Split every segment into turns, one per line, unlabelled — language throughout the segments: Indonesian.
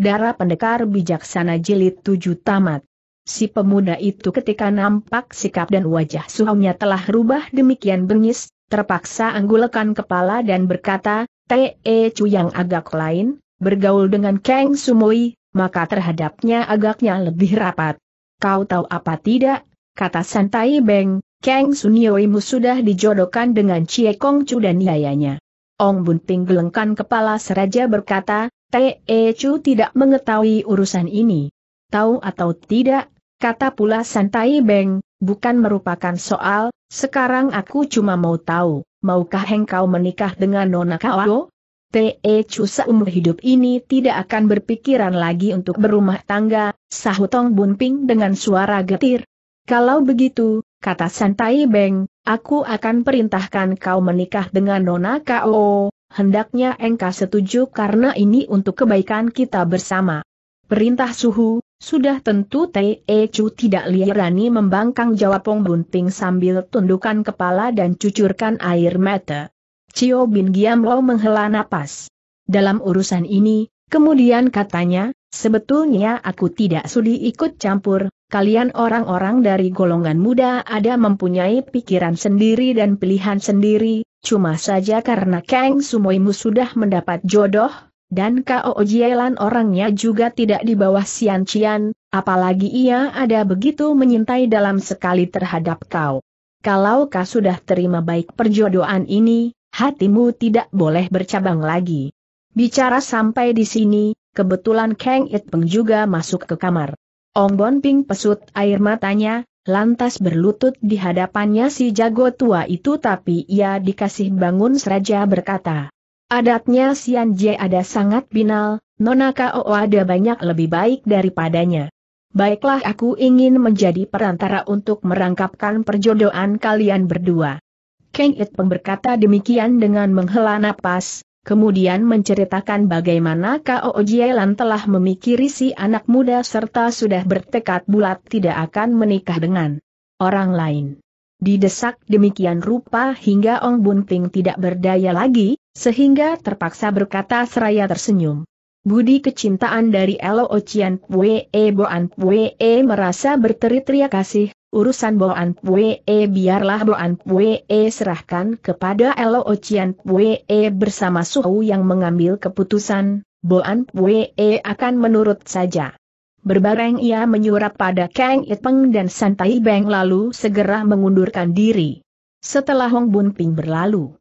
Darah Pendekar Bijaksana Jilid tujuh Tamat. Si pemuda itu ketika nampak sikap dan wajah suhunya telah rubah demikian bengis, terpaksa anggulkan kepala dan berkata, Te Chu yang agak lain, bergaul dengan Kang Sumoi, maka terhadapnya agaknya lebih rapat. Kau tahu apa tidak? Kata Santai Beng, Kang Sunyoimu sudah dijodohkan dengan Cie Kong cu dan yayanya. Ong Bunting gelengkan kepala seraja berkata, Te Chu tidak mengetahui urusan ini. Tahu atau tidak, kata pula Santai Beng, bukan merupakan soal, sekarang aku cuma mau tahu, maukah engkau menikah dengan Nona Kao? Te Chu seumur hidup ini tidak akan berpikiran lagi untuk berumah tangga, Sahutong Bunping dengan suara getir. Kalau begitu, kata Santai Beng, aku akan perintahkan kau menikah dengan Nona Kao, hendaknya engkau setuju karena ini untuk kebaikan kita bersama. Perintah suhu, sudah tentu T.E. Chu tidak liarani membangkang jawab Pong Bunting sambil tundukkan kepala dan cucurkan air mata. Cio Bin Giam Lo menghela napas. Dalam urusan ini, kemudian katanya, sebetulnya aku tidak sudi ikut campur, kalian orang-orang dari golongan muda ada mempunyai pikiran sendiri dan pilihan sendiri, Cuma saja karena Kang Sumoimu sudah mendapat jodoh, dan Kao Ojielan orangnya juga tidak di bawah Sian Cian, apalagi ia ada begitu menyintai dalam sekali terhadap kau. Kalau kau sudah terima baik perjodohan ini, hatimu tidak boleh bercabang lagi. Bicara sampai di sini, kebetulan Kang Itpeng juga masuk ke kamar. Ong Bon Ping pesut air matanya, lantas berlutut di hadapannya si jago tua itu tapi ia dikasih bangun seraja berkata. Adatnya Sian Jie ada sangat binal, Nona Kao ada banyak lebih baik daripadanya. Baiklah aku ingin menjadi perantara untuk merangkapkan perjodohan kalian berdua. Keng It berkata demikian dengan menghela napas, kemudian menceritakan bagaimana Kao Jielan telah memikiri si anak muda serta sudah bertekad bulat tidak akan menikah dengan orang lain. Didesak demikian rupa hingga Ong Bunting tidak berdaya lagi, sehingga terpaksa berkata seraya tersenyum. Budi kecintaan dari Elo Ocean Pue Boan Pue merasa berteriak kasih, urusan Boan Pue eh, biarlah Boan Pue eh, serahkan kepada Elo Ocean Pue eh, bersama Suhu yang mengambil keputusan, Boan Pue akan menurut saja. Berbareng ia menyurap pada Kang Itpeng dan Santai Beng lalu segera mengundurkan diri. Setelah Hong Bun Ping berlalu,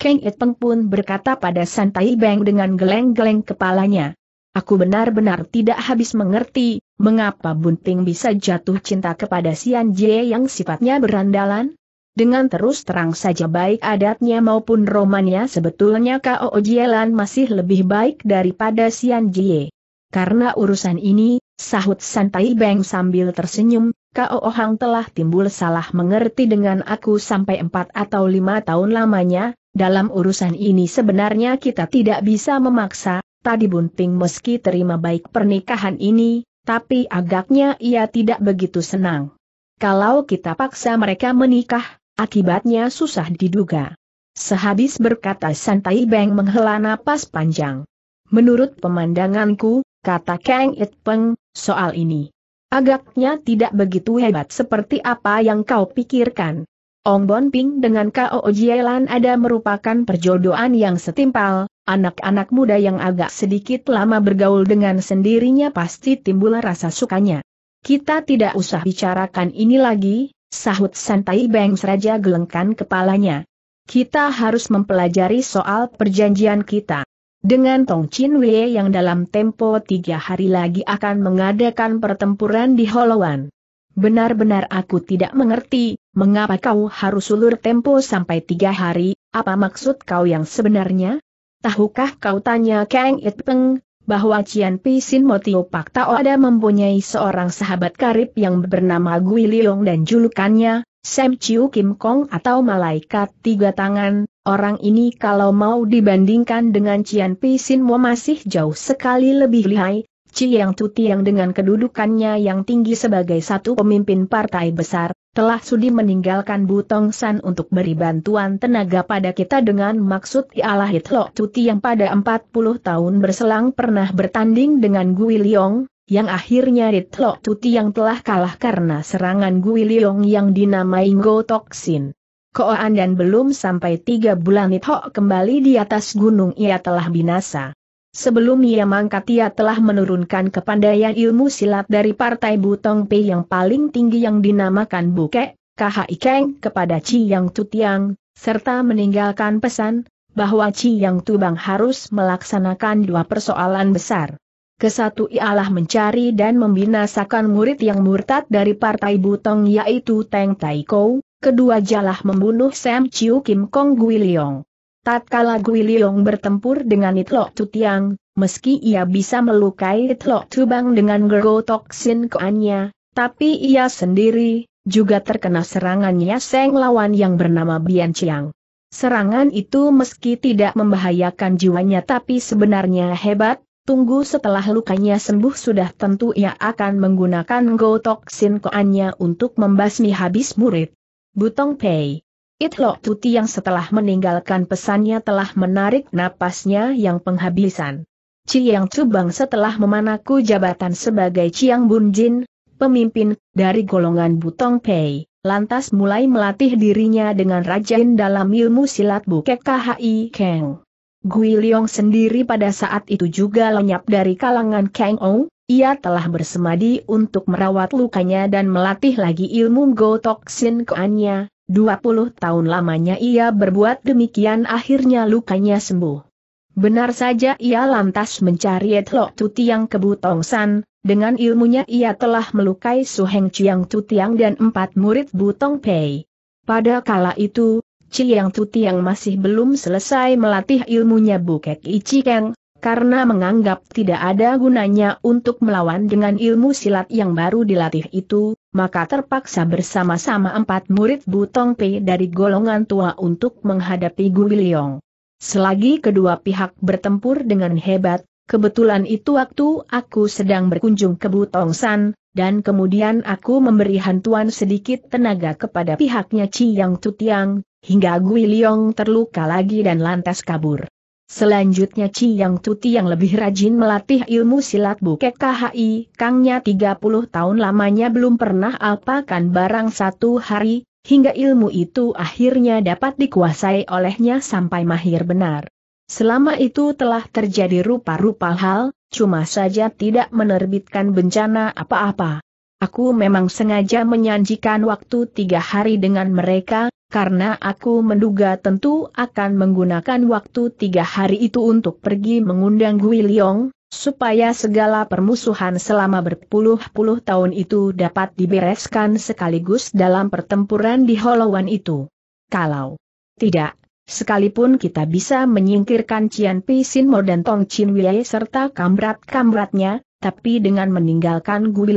Kang Itpeng pun berkata pada Santai Beng dengan geleng-geleng kepalanya, Aku benar-benar tidak habis mengerti, Mengapa Bunting bisa jatuh cinta kepada Sian Jie yang sifatnya berandalan? Dengan terus terang saja baik adatnya maupun romannya sebetulnya Kao Ojielan masih lebih baik daripada Sian Jie. Karena urusan ini, sahut Santai Beng sambil tersenyum, Kao Ohang telah timbul salah mengerti dengan aku sampai empat atau lima tahun lamanya, dalam urusan ini sebenarnya kita tidak bisa memaksa, Tadi Bunting meski terima baik pernikahan ini, tapi agaknya ia tidak begitu senang. Kalau kita paksa mereka menikah, akibatnya susah diduga. Sehabis berkata Santai Beng menghela napas panjang. Menurut pemandanganku, kata Kang It Peng, soal ini. Agaknya tidak begitu hebat seperti apa yang kau pikirkan. Ong Bon Ping dengan Kao Jielan ada merupakan perjodohan yang setimpal, Anak-anak muda yang agak sedikit lama bergaul dengan sendirinya pasti timbul rasa sukanya. Kita tidak usah bicarakan ini lagi, sahut santai Bengs Raja gelengkan kepalanya. Kita harus mempelajari soal perjanjian kita. Dengan Tong Chin Wei yang dalam tempo tiga hari lagi akan mengadakan pertempuran di Holowan. Benar-benar aku tidak mengerti, mengapa kau harus ulur tempo sampai tiga hari, apa maksud kau yang sebenarnya? Tahukah kau tanya Kang It Peng, bahwa Cian Pisin Motio Pak Tao ada mempunyai seorang sahabat karib yang bernama Gui Liong dan julukannya, Sam Chiu Kim Kong atau Malaikat Tiga Tangan, orang ini kalau mau dibandingkan dengan Cian Pisin Mo masih jauh sekali lebih lihai, Chiang Tutiang dengan kedudukannya yang tinggi sebagai satu pemimpin partai besar, telah sudi meninggalkan Butong San untuk beri bantuan tenaga pada kita dengan maksud ialah hitlok cuti yang pada 40 tahun berselang pernah bertanding dengan Gui Liong, yang akhirnya hitlok cuti yang telah kalah karena serangan Gui Liong yang dinamai Ngo Toksin. Koan dan belum sampai tiga bulan hitlok kembali di atas gunung ia telah binasa. Sebelum ia mangkat ia telah menurunkan kepandaian ilmu silat dari partai Butong Pei yang paling tinggi yang dinamakan buke, KHI Keng kepada Ci Yang Tutiang, serta meninggalkan pesan, bahwa Ci Yang Tubang harus melaksanakan dua persoalan besar. Kesatu ialah mencari dan membinasakan murid yang murtad dari partai Butong yaitu Teng Tai Kou, kedua jalah membunuh Sam Chiu Kim Kong Gui Leong. Tatkala Gui bertempur dengan Itlok Tutiang, meski ia bisa melukai Itlok Tubang dengan gergotok Sin keannya, tapi ia sendiri juga terkena serangannya Seng lawan yang bernama Bian Chiang. Serangan itu meski tidak membahayakan jiwanya tapi sebenarnya hebat, tunggu setelah lukanya sembuh sudah tentu ia akan menggunakan Gotok Sin untuk membasmi habis murid. Butong Pei Itlok Tuti yang setelah meninggalkan pesannya telah menarik napasnya yang penghabisan. Ciang Cubang setelah memanaku jabatan sebagai Ciang Bunjin, pemimpin, dari golongan Butong Pei, lantas mulai melatih dirinya dengan rajin dalam ilmu silat bukek KHI Keng. Gui Leong sendiri pada saat itu juga lenyap dari kalangan Kang Ong, ia telah bersemadi untuk merawat lukanya dan melatih lagi ilmu Go Toksin Koannya, 20 tahun lamanya ia berbuat demikian akhirnya lukanya sembuh. Benar saja ia lantas mencari Etlok Tutiang Kebutongsan, dengan ilmunya ia telah melukai Suheng Chiang Tutiang dan empat murid Butong Pei. Pada kala itu, Chiang Tutiang masih belum selesai melatih ilmunya Bukek Ichikeng, karena menganggap tidak ada gunanya untuk melawan dengan ilmu silat yang baru dilatih itu, maka terpaksa bersama-sama empat murid Butong Pei dari golongan tua untuk menghadapi Gui Liong. Selagi kedua pihak bertempur dengan hebat, kebetulan itu waktu aku sedang berkunjung ke Butong San, dan kemudian aku memberi hantuan sedikit tenaga kepada pihaknya Ci Yang Tutiang, hingga Gui Liong terluka lagi dan lantas kabur. Selanjutnya Yang Tuti yang lebih rajin melatih ilmu silat bukek KHI, Kangnya 30 tahun lamanya belum pernah kan barang satu hari, hingga ilmu itu akhirnya dapat dikuasai olehnya sampai mahir benar. Selama itu telah terjadi rupa-rupa hal, cuma saja tidak menerbitkan bencana apa-apa. Aku memang sengaja menyanjikan waktu tiga hari dengan mereka, karena aku menduga tentu akan menggunakan waktu tiga hari itu untuk pergi mengundang Gui supaya segala permusuhan selama berpuluh-puluh tahun itu dapat dibereskan sekaligus dalam pertempuran di Holowan itu. Kalau tidak, sekalipun kita bisa menyingkirkan Cian Mo dan Tong Chin Wei serta kamrat-kamratnya, tapi dengan meninggalkan Gui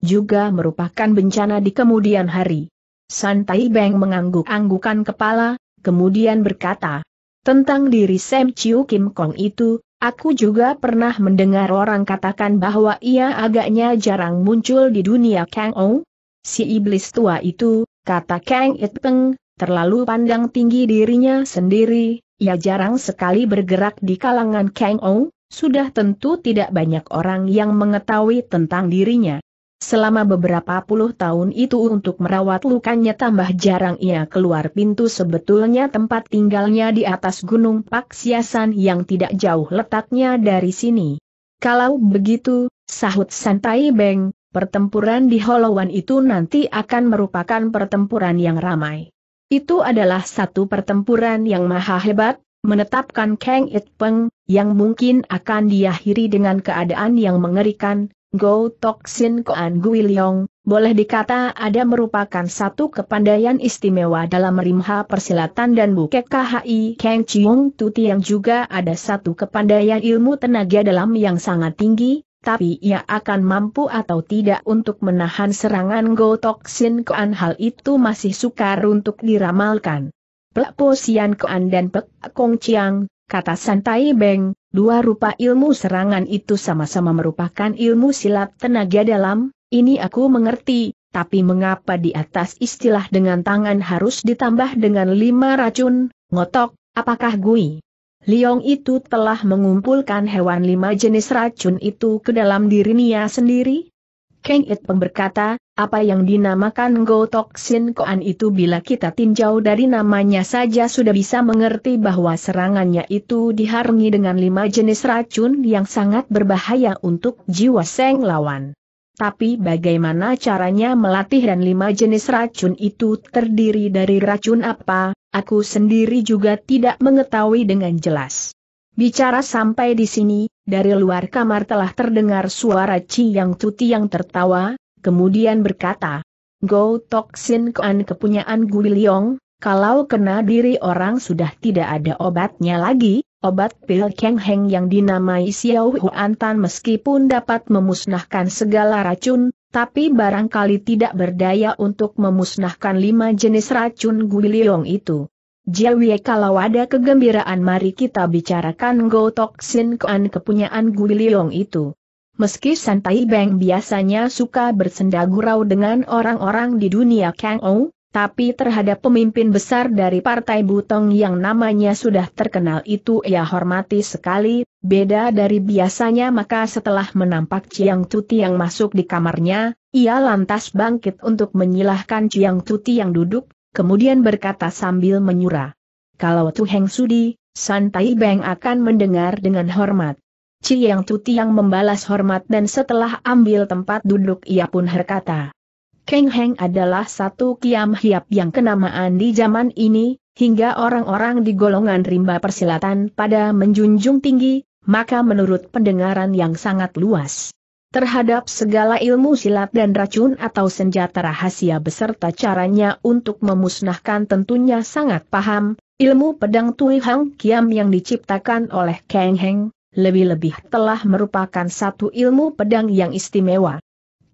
juga merupakan bencana di kemudian hari. Santai Beng mengangguk-anggukan kepala, kemudian berkata, tentang diri Sam Chiu Kim Kong itu, aku juga pernah mendengar orang katakan bahwa ia agaknya jarang muncul di dunia Kang Ong. Si iblis tua itu, kata Kang It Peng, terlalu pandang tinggi dirinya sendiri, ia jarang sekali bergerak di kalangan Kang Ong, sudah tentu tidak banyak orang yang mengetahui tentang dirinya. Selama beberapa puluh tahun itu untuk merawat lukanya tambah jarang ia keluar pintu sebetulnya tempat tinggalnya di atas gunung Paksiasan yang tidak jauh letaknya dari sini. Kalau begitu, sahut santai Beng, pertempuran di Holowan itu nanti akan merupakan pertempuran yang ramai. Itu adalah satu pertempuran yang maha hebat, menetapkan Kang It Peng, yang mungkin akan diakhiri dengan keadaan yang mengerikan, Go Toksin Koan Guiliong, boleh dikata ada merupakan satu kepandaian istimewa dalam rimha persilatan dan bukek KHI Kang Chiung Tuti yang juga ada satu kepandaian ilmu tenaga dalam yang sangat tinggi, tapi ia akan mampu atau tidak untuk menahan serangan Go Toksin Koan hal itu masih sukar untuk diramalkan. Pek Po Sian Koan dan Pek Kong Chiang, kata Santai Beng, Dua rupa ilmu serangan itu sama-sama merupakan ilmu silat tenaga dalam, ini aku mengerti, tapi mengapa di atas istilah dengan tangan harus ditambah dengan lima racun, ngotok, apakah gui? Liong itu telah mengumpulkan hewan lima jenis racun itu ke dalam dirinya sendiri, Kang It Peng berkata, apa yang dinamakan Go Sin Koan itu bila kita tinjau dari namanya saja sudah bisa mengerti bahwa serangannya itu diharungi dengan lima jenis racun yang sangat berbahaya untuk jiwa Seng lawan. Tapi bagaimana caranya melatih dan lima jenis racun itu terdiri dari racun apa, aku sendiri juga tidak mengetahui dengan jelas. Bicara sampai di sini, dari luar kamar telah terdengar suara Ci Yang cuti yang tertawa, kemudian berkata, Go Tok Sin Kuan kepunyaan Gui Liyong, kalau kena diri orang sudah tidak ada obatnya lagi, obat pil Keng Heng yang dinamai Xiao Huan Tan meskipun dapat memusnahkan segala racun, tapi barangkali tidak berdaya untuk memusnahkan lima jenis racun Gui Liyong itu. Jiawie kalau ada kegembiraan mari kita bicarakan Go Toksin Kuan kepunyaan Gui Leong itu. Meski Santai Beng biasanya suka bersenda gurau dengan orang-orang di dunia Kang Ou, tapi terhadap pemimpin besar dari Partai Butong yang namanya sudah terkenal itu ia hormati sekali, beda dari biasanya maka setelah menampak Chiang Tuti yang masuk di kamarnya, ia lantas bangkit untuk menyilahkan Chiang Tuti yang duduk kemudian berkata sambil menyura. Kalau heng Sudi, Santai Beng akan mendengar dengan hormat. Yang Tuti yang membalas hormat dan setelah ambil tempat duduk ia pun berkata. Keng Heng adalah satu kiam hiap yang kenamaan di zaman ini, hingga orang-orang di golongan rimba persilatan pada menjunjung tinggi, maka menurut pendengaran yang sangat luas terhadap segala ilmu silat dan racun atau senjata rahasia beserta caranya untuk memusnahkan tentunya sangat paham, ilmu pedang Tui Hang Kiam yang diciptakan oleh Kang Heng, lebih-lebih telah merupakan satu ilmu pedang yang istimewa.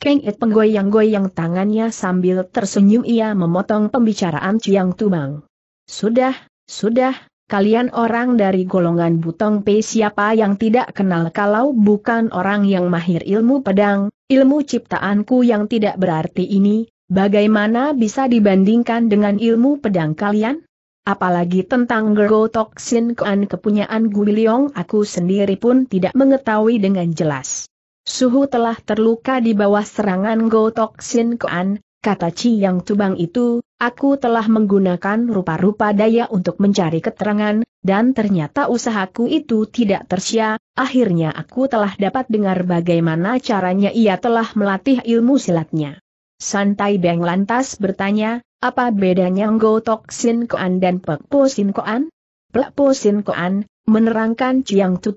Kang It penggoyang-goyang tangannya sambil tersenyum ia memotong pembicaraan Chiang Tumang. Sudah, sudah, kalian orang dari golongan Butong Pei siapa yang tidak kenal kalau bukan orang yang mahir ilmu pedang, ilmu ciptaanku yang tidak berarti ini, bagaimana bisa dibandingkan dengan ilmu pedang kalian? Apalagi tentang Gergo Toksin kean kepunyaan Guiliong aku sendiri pun tidak mengetahui dengan jelas. Suhu telah terluka di bawah serangan Go Toksin kean, kata Ci Yang Tubang itu, Aku telah menggunakan rupa-rupa daya untuk mencari keterangan, dan ternyata usahaku itu tidak tersia, akhirnya aku telah dapat dengar bagaimana caranya ia telah melatih ilmu silatnya. Santai Beng lantas bertanya, apa bedanya Nggo Tok Sin Koan dan Pek Po Sin Koan? Pek Po Sin Koan, menerangkan Chiang Tu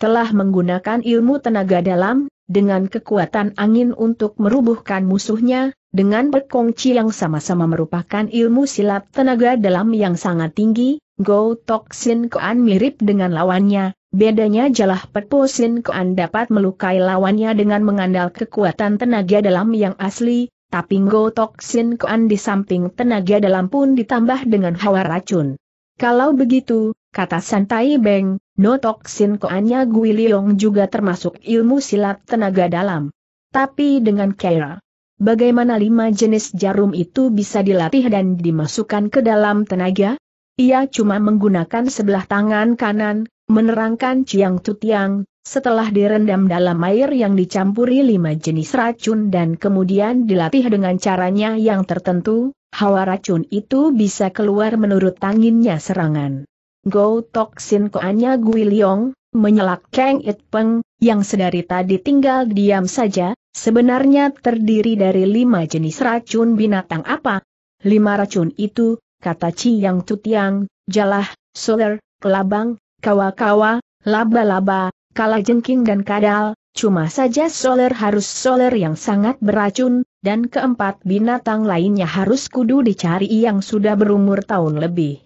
Telah menggunakan ilmu tenaga dalam, dengan kekuatan angin untuk merubuhkan musuhnya, dengan berkongci yang sama-sama merupakan ilmu silat tenaga dalam yang sangat tinggi, Go Tok Sin Koan mirip dengan lawannya, bedanya jalah Pepo Sin Koan dapat melukai lawannya dengan mengandal kekuatan tenaga dalam yang asli, tapi Go Tok Sin Koan di samping tenaga dalam pun ditambah dengan hawa racun. Kalau begitu, kata Santai Beng, No Tok Sin Koannya Gui Liong juga termasuk ilmu silat tenaga dalam. Tapi dengan Kera, Bagaimana lima jenis jarum itu bisa dilatih dan dimasukkan ke dalam tenaga? Ia cuma menggunakan sebelah tangan kanan, menerangkan Chiang Tutiang, setelah direndam dalam air yang dicampuri lima jenis racun dan kemudian dilatih dengan caranya yang tertentu, hawa racun itu bisa keluar menurut tanginnya serangan. Go Tok Sin Koanya Gui Liong, menyelak Kang It Peng, yang sedari tadi tinggal diam saja, sebenarnya terdiri dari lima jenis racun binatang apa? Lima racun itu, kata Yang Tutiang, jalah, soler, kelabang, kawa-kawa, laba-laba, kalajengking dan kadal, Cuma saja soler harus soler yang sangat beracun, dan keempat binatang lainnya harus kudu dicari yang sudah berumur tahun lebih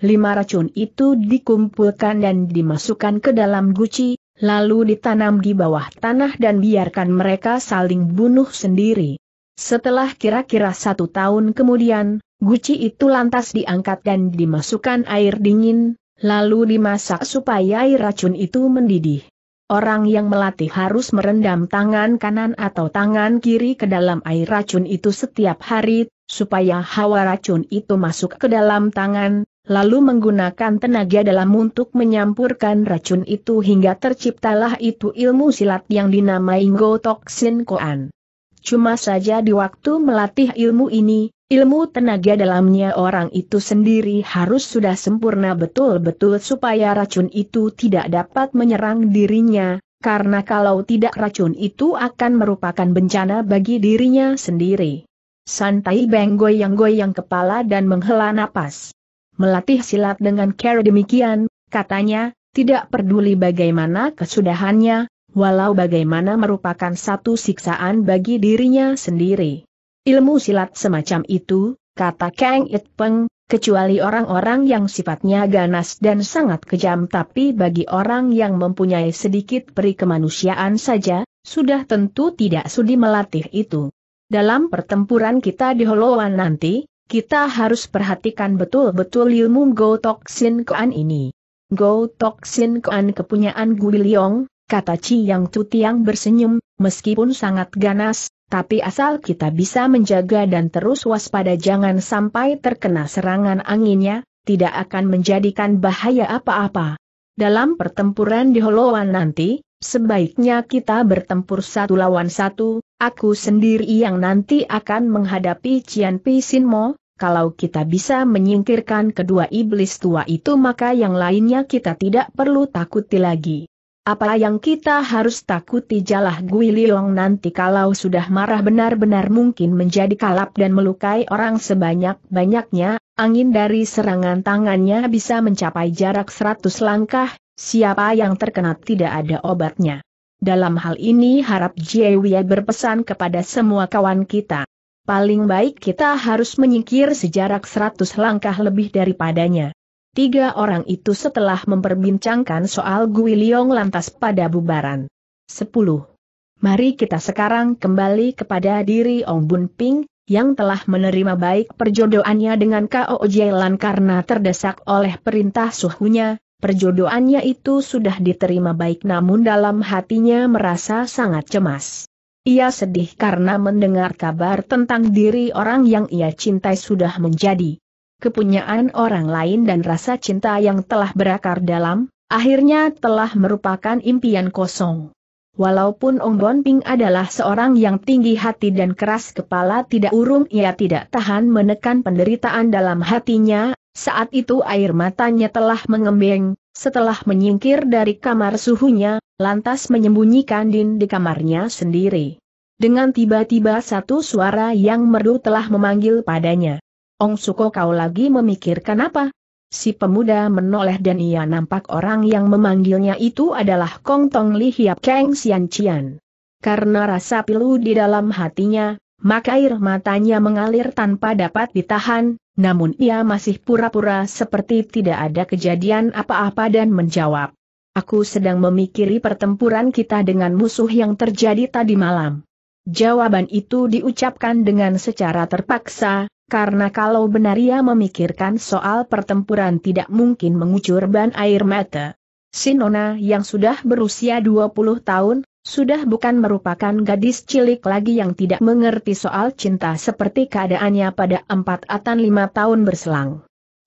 lima racun itu dikumpulkan dan dimasukkan ke dalam guci, lalu ditanam di bawah tanah dan biarkan mereka saling bunuh sendiri. Setelah kira-kira satu tahun kemudian, guci itu lantas diangkat dan dimasukkan air dingin, lalu dimasak supaya air racun itu mendidih. Orang yang melatih harus merendam tangan kanan atau tangan kiri ke dalam air racun itu setiap hari, supaya hawa racun itu masuk ke dalam tangan, lalu menggunakan tenaga dalam untuk menyampurkan racun itu hingga terciptalah itu ilmu silat yang dinamai Gotoksin Koan. Cuma saja di waktu melatih ilmu ini, ilmu tenaga dalamnya orang itu sendiri harus sudah sempurna betul-betul supaya racun itu tidak dapat menyerang dirinya, karena kalau tidak racun itu akan merupakan bencana bagi dirinya sendiri. Santai Beng goyang-goyang kepala dan menghela napas melatih silat dengan cara demikian, katanya, tidak peduli bagaimana kesudahannya, walau bagaimana merupakan satu siksaan bagi dirinya sendiri. Ilmu silat semacam itu, kata Kang It Peng, kecuali orang-orang yang sifatnya ganas dan sangat kejam tapi bagi orang yang mempunyai sedikit peri kemanusiaan saja, sudah tentu tidak sudi melatih itu. Dalam pertempuran kita di Holowan nanti, kita harus perhatikan betul-betul ilmu Go Sin Kuan ini. Go Sin Kuan kepunyaan Gui Liong, kata Chi Yang cuti yang bersenyum, meskipun sangat ganas, tapi asal kita bisa menjaga dan terus waspada jangan sampai terkena serangan anginnya, tidak akan menjadikan bahaya apa-apa. Dalam pertempuran di Holoan nanti, sebaiknya kita bertempur satu lawan satu, aku sendiri yang nanti akan menghadapi Cian Mo kalau kita bisa menyingkirkan kedua iblis tua itu maka yang lainnya kita tidak perlu takuti lagi. Apa yang kita harus takuti jalah Gui Liong nanti kalau sudah marah benar-benar mungkin menjadi kalap dan melukai orang sebanyak-banyaknya, angin dari serangan tangannya bisa mencapai jarak 100 langkah, siapa yang terkena tidak ada obatnya. Dalam hal ini harap Jiewie berpesan kepada semua kawan kita. Paling baik kita harus menyingkir sejarak seratus langkah lebih daripadanya. Tiga orang itu setelah memperbincangkan soal Gui Liong lantas pada bubaran. 10. Mari kita sekarang kembali kepada diri Ong Bun Ping, yang telah menerima baik perjodohannya dengan Kao Jielan karena terdesak oleh perintah suhunya, perjodohannya itu sudah diterima baik namun dalam hatinya merasa sangat cemas. Ia sedih karena mendengar kabar tentang diri orang yang ia cintai sudah menjadi kepunyaan orang lain dan rasa cinta yang telah berakar dalam, akhirnya telah merupakan impian kosong. Walaupun Ong Bon Ping adalah seorang yang tinggi hati dan keras kepala tidak urung ia tidak tahan menekan penderitaan dalam hatinya, saat itu air matanya telah mengembeng, setelah menyingkir dari kamar suhunya, lantas menyembunyikan Din di kamarnya sendiri. Dengan tiba-tiba satu suara yang merdu telah memanggil padanya. Ong Suko kau lagi memikirkan apa? Si pemuda menoleh dan ia nampak orang yang memanggilnya itu adalah Kong Tong Li Hiap Kang Sian Cian. Karena rasa pilu di dalam hatinya, maka air matanya mengalir tanpa dapat ditahan, namun ia masih pura-pura seperti tidak ada kejadian apa-apa dan menjawab aku sedang memikiri pertempuran kita dengan musuh yang terjadi tadi malam. Jawaban itu diucapkan dengan secara terpaksa, karena kalau benar ia memikirkan soal pertempuran tidak mungkin mengucur ban air mata. Sinona yang sudah berusia 20 tahun, sudah bukan merupakan gadis cilik lagi yang tidak mengerti soal cinta seperti keadaannya pada 4 atau 5 tahun berselang.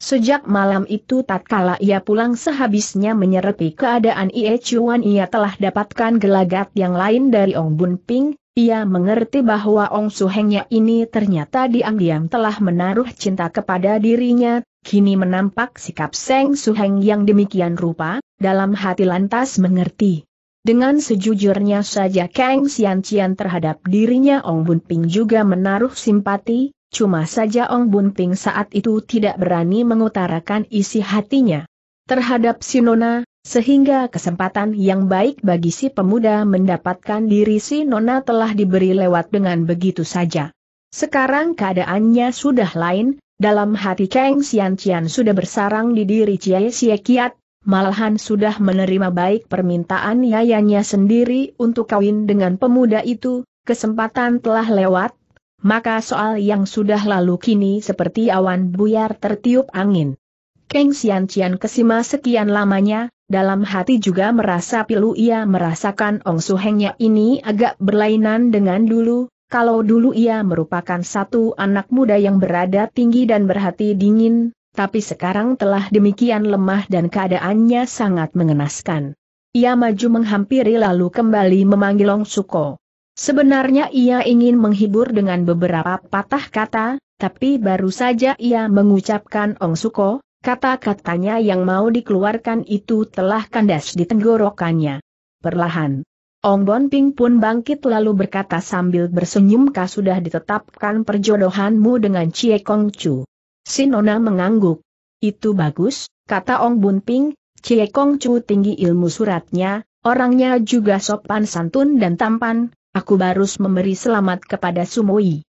Sejak malam itu tatkala ia pulang sehabisnya menyerepi keadaan Ie Chuan ia telah dapatkan gelagat yang lain dari Ong Bun Ping, ia mengerti bahwa Ong Suhengnya ini ternyata diam-diam telah menaruh cinta kepada dirinya, kini menampak sikap Seng Suheng yang demikian rupa, dalam hati lantas mengerti. Dengan sejujurnya saja Kang Xian Qian terhadap dirinya Ong Bun Ping juga menaruh simpati, cuma saja Ong bunting saat itu tidak berani mengutarakan isi hatinya terhadap Sinona, sehingga kesempatan yang baik bagi si pemuda mendapatkan diri Sinona telah diberi lewat dengan begitu saja. Sekarang keadaannya sudah lain, dalam hati Kang Xian sudah bersarang di diri Cie Xie Kiat, malahan sudah menerima baik permintaan yayanya sendiri untuk kawin dengan pemuda itu, kesempatan telah lewat, maka soal yang sudah lalu kini seperti awan buyar tertiup angin. Keng Sian Cian kesima sekian lamanya, dalam hati juga merasa pilu ia merasakan Ong Suhengnya ini agak berlainan dengan dulu, kalau dulu ia merupakan satu anak muda yang berada tinggi dan berhati dingin, tapi sekarang telah demikian lemah dan keadaannya sangat mengenaskan. Ia maju menghampiri lalu kembali memanggil Ong Suko. Sebenarnya ia ingin menghibur dengan beberapa patah kata, tapi baru saja ia mengucapkan Ong Suko, kata-katanya yang mau dikeluarkan itu telah kandas di tenggorokannya. Perlahan, Ong Bon Ping pun bangkit lalu berkata sambil bersenyum kah sudah ditetapkan perjodohanmu dengan Cie Kong Chu. Sinona mengangguk. Itu bagus, kata Ong Bonping. Ping, Cie Kong Chu tinggi ilmu suratnya, orangnya juga sopan santun dan tampan, aku baru memberi selamat kepada Sumoi.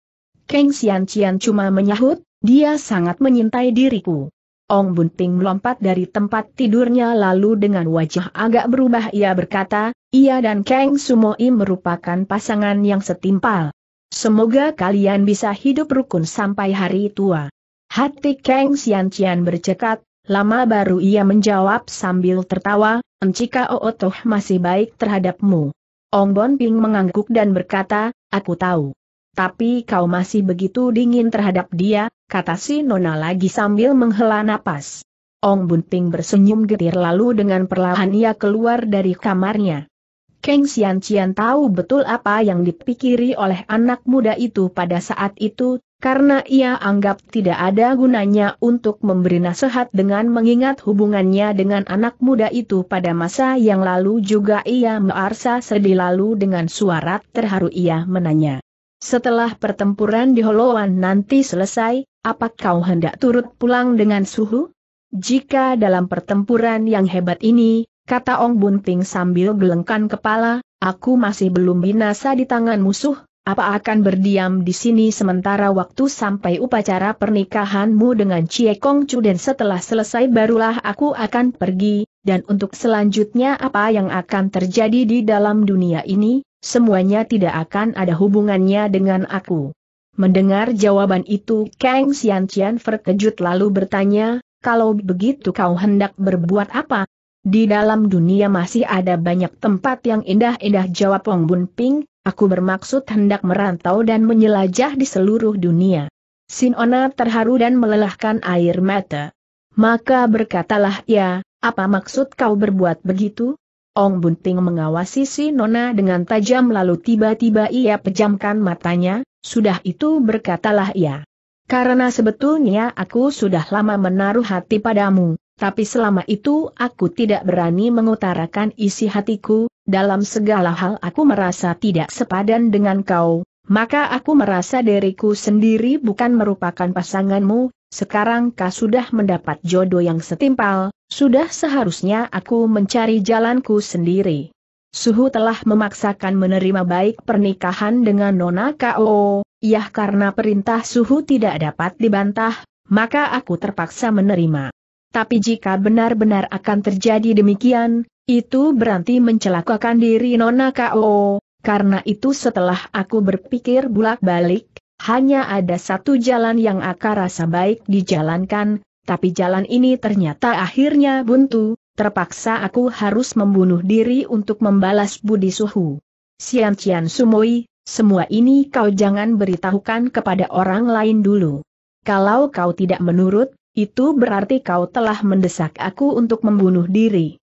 Keng Xian Qian cuma menyahut, dia sangat menyintai diriku. Ong Bunting melompat dari tempat tidurnya lalu dengan wajah agak berubah ia berkata, ia dan Keng Sumoi merupakan pasangan yang setimpal. Semoga kalian bisa hidup rukun sampai hari tua. Hati Keng Xian Qian bercekat, lama baru ia menjawab sambil tertawa, Encika Ootoh masih baik terhadapmu. Ong Bon Ping mengangguk dan berkata, aku tahu. Tapi kau masih begitu dingin terhadap dia, kata si Nona lagi sambil menghela napas. Ong Bon Ping bersenyum getir lalu dengan perlahan ia keluar dari kamarnya. Keng Xian Qian tahu betul apa yang dipikiri oleh anak muda itu pada saat itu, karena ia anggap tidak ada gunanya untuk memberi nasihat dengan mengingat hubungannya dengan anak muda itu pada masa yang lalu juga ia mearsa sedih lalu dengan suara terharu ia menanya. Setelah pertempuran di Holowan nanti selesai, apakah kau hendak turut pulang dengan suhu? Jika dalam pertempuran yang hebat ini, kata Ong Bunting sambil gelengkan kepala, aku masih belum binasa di tangan musuh, apa akan berdiam di sini sementara waktu sampai upacara pernikahanmu dengan Cie Kong Chu dan setelah selesai barulah aku akan pergi, dan untuk selanjutnya apa yang akan terjadi di dalam dunia ini, semuanya tidak akan ada hubungannya dengan aku. Mendengar jawaban itu Kang Xian Qian terkejut lalu bertanya, kalau begitu kau hendak berbuat apa? Di dalam dunia masih ada banyak tempat yang indah-indah jawab Wong Bun Ping, Aku bermaksud hendak merantau dan menyelajah di seluruh dunia. Sinona terharu dan melelahkan air mata. Maka berkatalah ia, ya, apa maksud kau berbuat begitu? Ong Bunting mengawasi si Nona dengan tajam lalu tiba-tiba ia pejamkan matanya, sudah itu berkatalah ia. Karena sebetulnya aku sudah lama menaruh hati padamu, tapi selama itu aku tidak berani mengutarakan isi hatiku, dalam segala hal aku merasa tidak sepadan dengan kau, maka aku merasa diriku sendiri bukan merupakan pasanganmu, sekarang kau sudah mendapat jodoh yang setimpal, sudah seharusnya aku mencari jalanku sendiri. Suhu telah memaksakan menerima baik pernikahan dengan Nona K.O., ya karena perintah Suhu tidak dapat dibantah, maka aku terpaksa menerima. Tapi jika benar-benar akan terjadi demikian, itu berarti mencelakakan diri Nona K.O., karena itu setelah aku berpikir bulak-balik, hanya ada satu jalan yang aku rasa baik dijalankan, tapi jalan ini ternyata akhirnya buntu, terpaksa aku harus membunuh diri untuk membalas budi suhu. Sian Cian Sumoi, semua ini kau jangan beritahukan kepada orang lain dulu. Kalau kau tidak menurut, itu berarti kau telah mendesak aku untuk membunuh diri.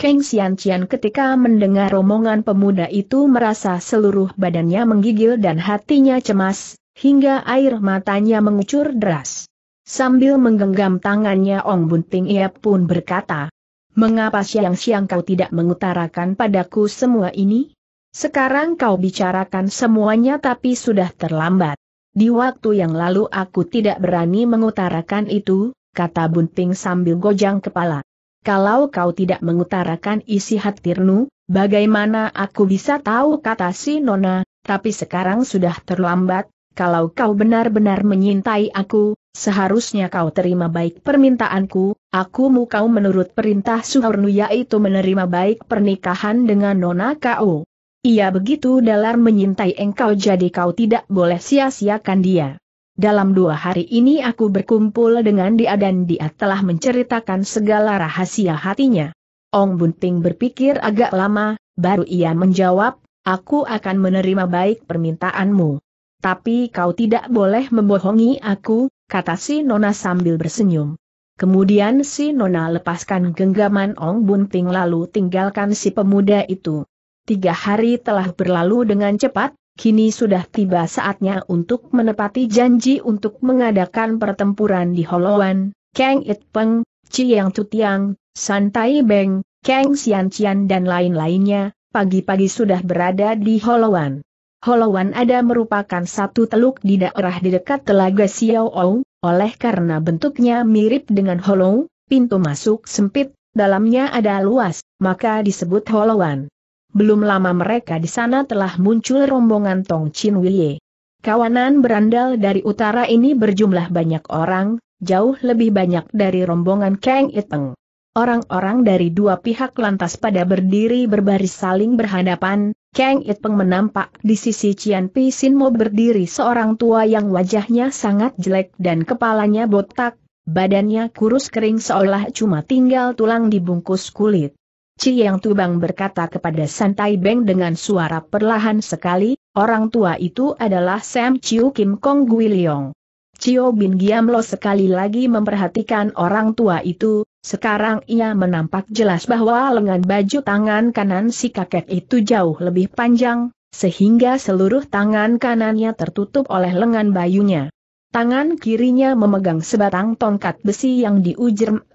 Keng Xian Cian ketika mendengar rombongan pemuda itu merasa seluruh badannya menggigil dan hatinya cemas, hingga air matanya mengucur deras. Sambil menggenggam tangannya Ong Bunting ia pun berkata, Mengapa siang-siang kau tidak mengutarakan padaku semua ini? Sekarang kau bicarakan semuanya tapi sudah terlambat. Di waktu yang lalu aku tidak berani mengutarakan itu, kata Bunting sambil gojang kepala kalau kau tidak mengutarakan isi hatirnu, bagaimana aku bisa tahu kata si Nona, tapi sekarang sudah terlambat, kalau kau benar-benar menyintai aku, seharusnya kau terima baik permintaanku, aku mu kau menurut perintah Suharnu yaitu menerima baik pernikahan dengan Nona kau. Ia begitu dalam menyintai engkau jadi kau tidak boleh sia-siakan dia. Dalam dua hari ini aku berkumpul dengan dia dan dia telah menceritakan segala rahasia hatinya. Ong Bunting berpikir agak lama, baru ia menjawab, aku akan menerima baik permintaanmu. Tapi kau tidak boleh membohongi aku, kata si Nona sambil bersenyum. Kemudian si Nona lepaskan genggaman Ong Bunting lalu tinggalkan si pemuda itu. Tiga hari telah berlalu dengan cepat, kini sudah tiba saatnya untuk menepati janji untuk mengadakan pertempuran di Holoan, Kang It Peng, Chiang Tutiang, San Tai Beng, Kang Xian Qian dan lain-lainnya, pagi-pagi sudah berada di Holoan. Holoan ada merupakan satu teluk di daerah di dekat Telaga Xiaoou, oleh karena bentuknya mirip dengan Hollow, pintu masuk sempit, dalamnya ada luas, maka disebut Holoan belum lama mereka di sana telah muncul rombongan Tong Chin Wilye. Kawanan berandal dari utara ini berjumlah banyak orang, jauh lebih banyak dari rombongan Kang Iteng. Orang-orang dari dua pihak lantas pada berdiri berbaris saling berhadapan, Kang Iteng menampak di sisi Cian Pi Sin Mo berdiri seorang tua yang wajahnya sangat jelek dan kepalanya botak, badannya kurus kering seolah cuma tinggal tulang dibungkus kulit. Yang Tubang berkata kepada Santai Beng dengan suara perlahan sekali, orang tua itu adalah Sam Chiu Kim Kong Gui Leong. Cio Bin Giam Lo sekali lagi memperhatikan orang tua itu, sekarang ia menampak jelas bahwa lengan baju tangan kanan si kakek itu jauh lebih panjang, sehingga seluruh tangan kanannya tertutup oleh lengan bayunya. Tangan kirinya memegang sebatang tongkat besi yang di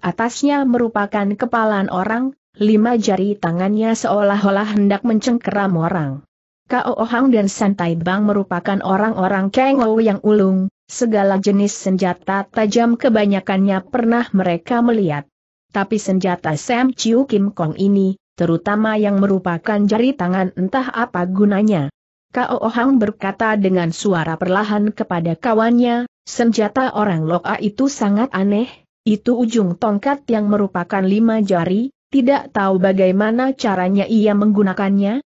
atasnya merupakan kepalan orang, lima jari tangannya seolah-olah hendak mencengkeram orang. Kao Ohang dan Santai Bang merupakan orang-orang Kengou yang ulung, segala jenis senjata tajam kebanyakannya pernah mereka melihat. Tapi senjata Sam Chiu Kim Kong ini, terutama yang merupakan jari tangan entah apa gunanya. Kao Ohang berkata dengan suara perlahan kepada kawannya, senjata orang Loa itu sangat aneh, itu ujung tongkat yang merupakan lima jari, tidak tahu bagaimana caranya ia menggunakannya?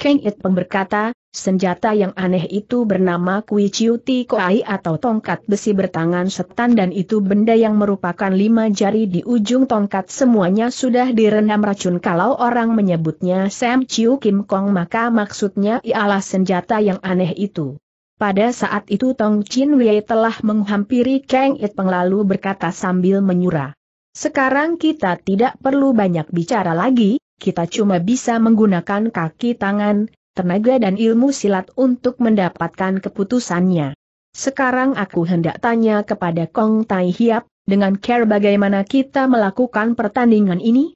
Kang It berkata, senjata yang aneh itu bernama Kui Chiu Ti Koai atau tongkat besi bertangan setan dan itu benda yang merupakan lima jari di ujung tongkat semuanya sudah direndam racun kalau orang menyebutnya Sam Chiu Kim Kong maka maksudnya ialah senjata yang aneh itu. Pada saat itu Tong Chin Wei telah menghampiri Kang It lalu berkata sambil menyurah. Sekarang kita tidak perlu banyak bicara lagi, kita cuma bisa menggunakan kaki tangan, tenaga dan ilmu silat untuk mendapatkan keputusannya. Sekarang aku hendak tanya kepada Kong Tai Hiap, dengan care bagaimana kita melakukan pertandingan ini?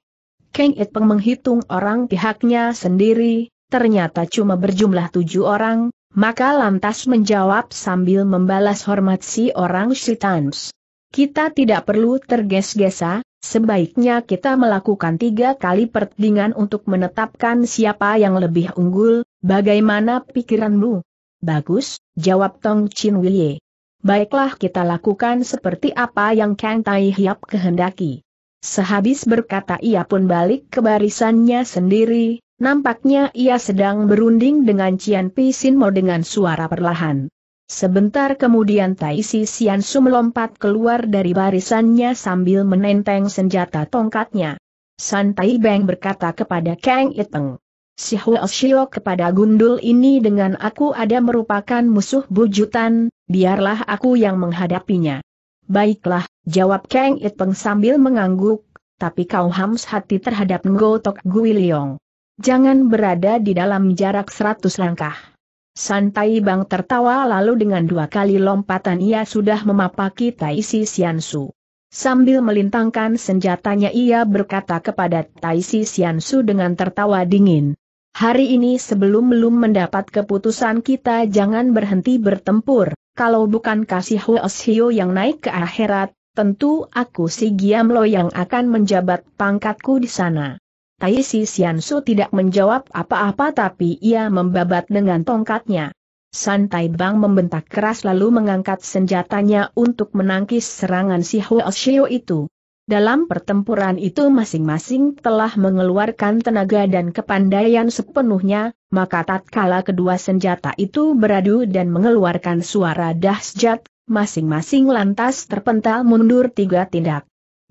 Kang It Peng menghitung orang pihaknya sendiri, ternyata cuma berjumlah tujuh orang, maka lantas menjawab sambil membalas hormat si orang Shitans. Kita tidak perlu terges-gesa, sebaiknya kita melakukan tiga kali pertandingan untuk menetapkan siapa yang lebih unggul, bagaimana pikiranmu? Bagus, jawab Tong Chin Wilye. Baiklah kita lakukan seperti apa yang Kang Tai Hiap kehendaki. Sehabis berkata ia pun balik ke barisannya sendiri, nampaknya ia sedang berunding dengan Cian Pi Pisinmo dengan suara perlahan. Sebentar kemudian Tai Sian Su melompat keluar dari barisannya sambil menenteng senjata tongkatnya. Santai Beng berkata kepada Kang Iteng. Si Huo Shio kepada gundul ini dengan aku ada merupakan musuh bujutan, biarlah aku yang menghadapinya. Baiklah, jawab Kang Iteng sambil mengangguk, tapi kau hams hati terhadap Ngo Gui Guiliong. Jangan berada di dalam jarak seratus langkah. Santai Bang tertawa lalu dengan dua kali lompatan ia sudah memapaki Tai Si Sambil melintangkan senjatanya ia berkata kepada Tai Si dengan tertawa dingin. Hari ini sebelum belum mendapat keputusan kita jangan berhenti bertempur, kalau bukan kasih Huos Hio yang naik ke akhirat, tentu aku si Giamlo yang akan menjabat pangkatku di sana. Tai Si Xiansu tidak menjawab apa-apa tapi ia membabat dengan tongkatnya. Tai Bang membentak keras lalu mengangkat senjatanya untuk menangkis serangan si Huo Xiu itu. Dalam pertempuran itu masing-masing telah mengeluarkan tenaga dan kepandaian sepenuhnya, maka tatkala kedua senjata itu beradu dan mengeluarkan suara dahsyat, masing-masing lantas terpental mundur tiga tindak.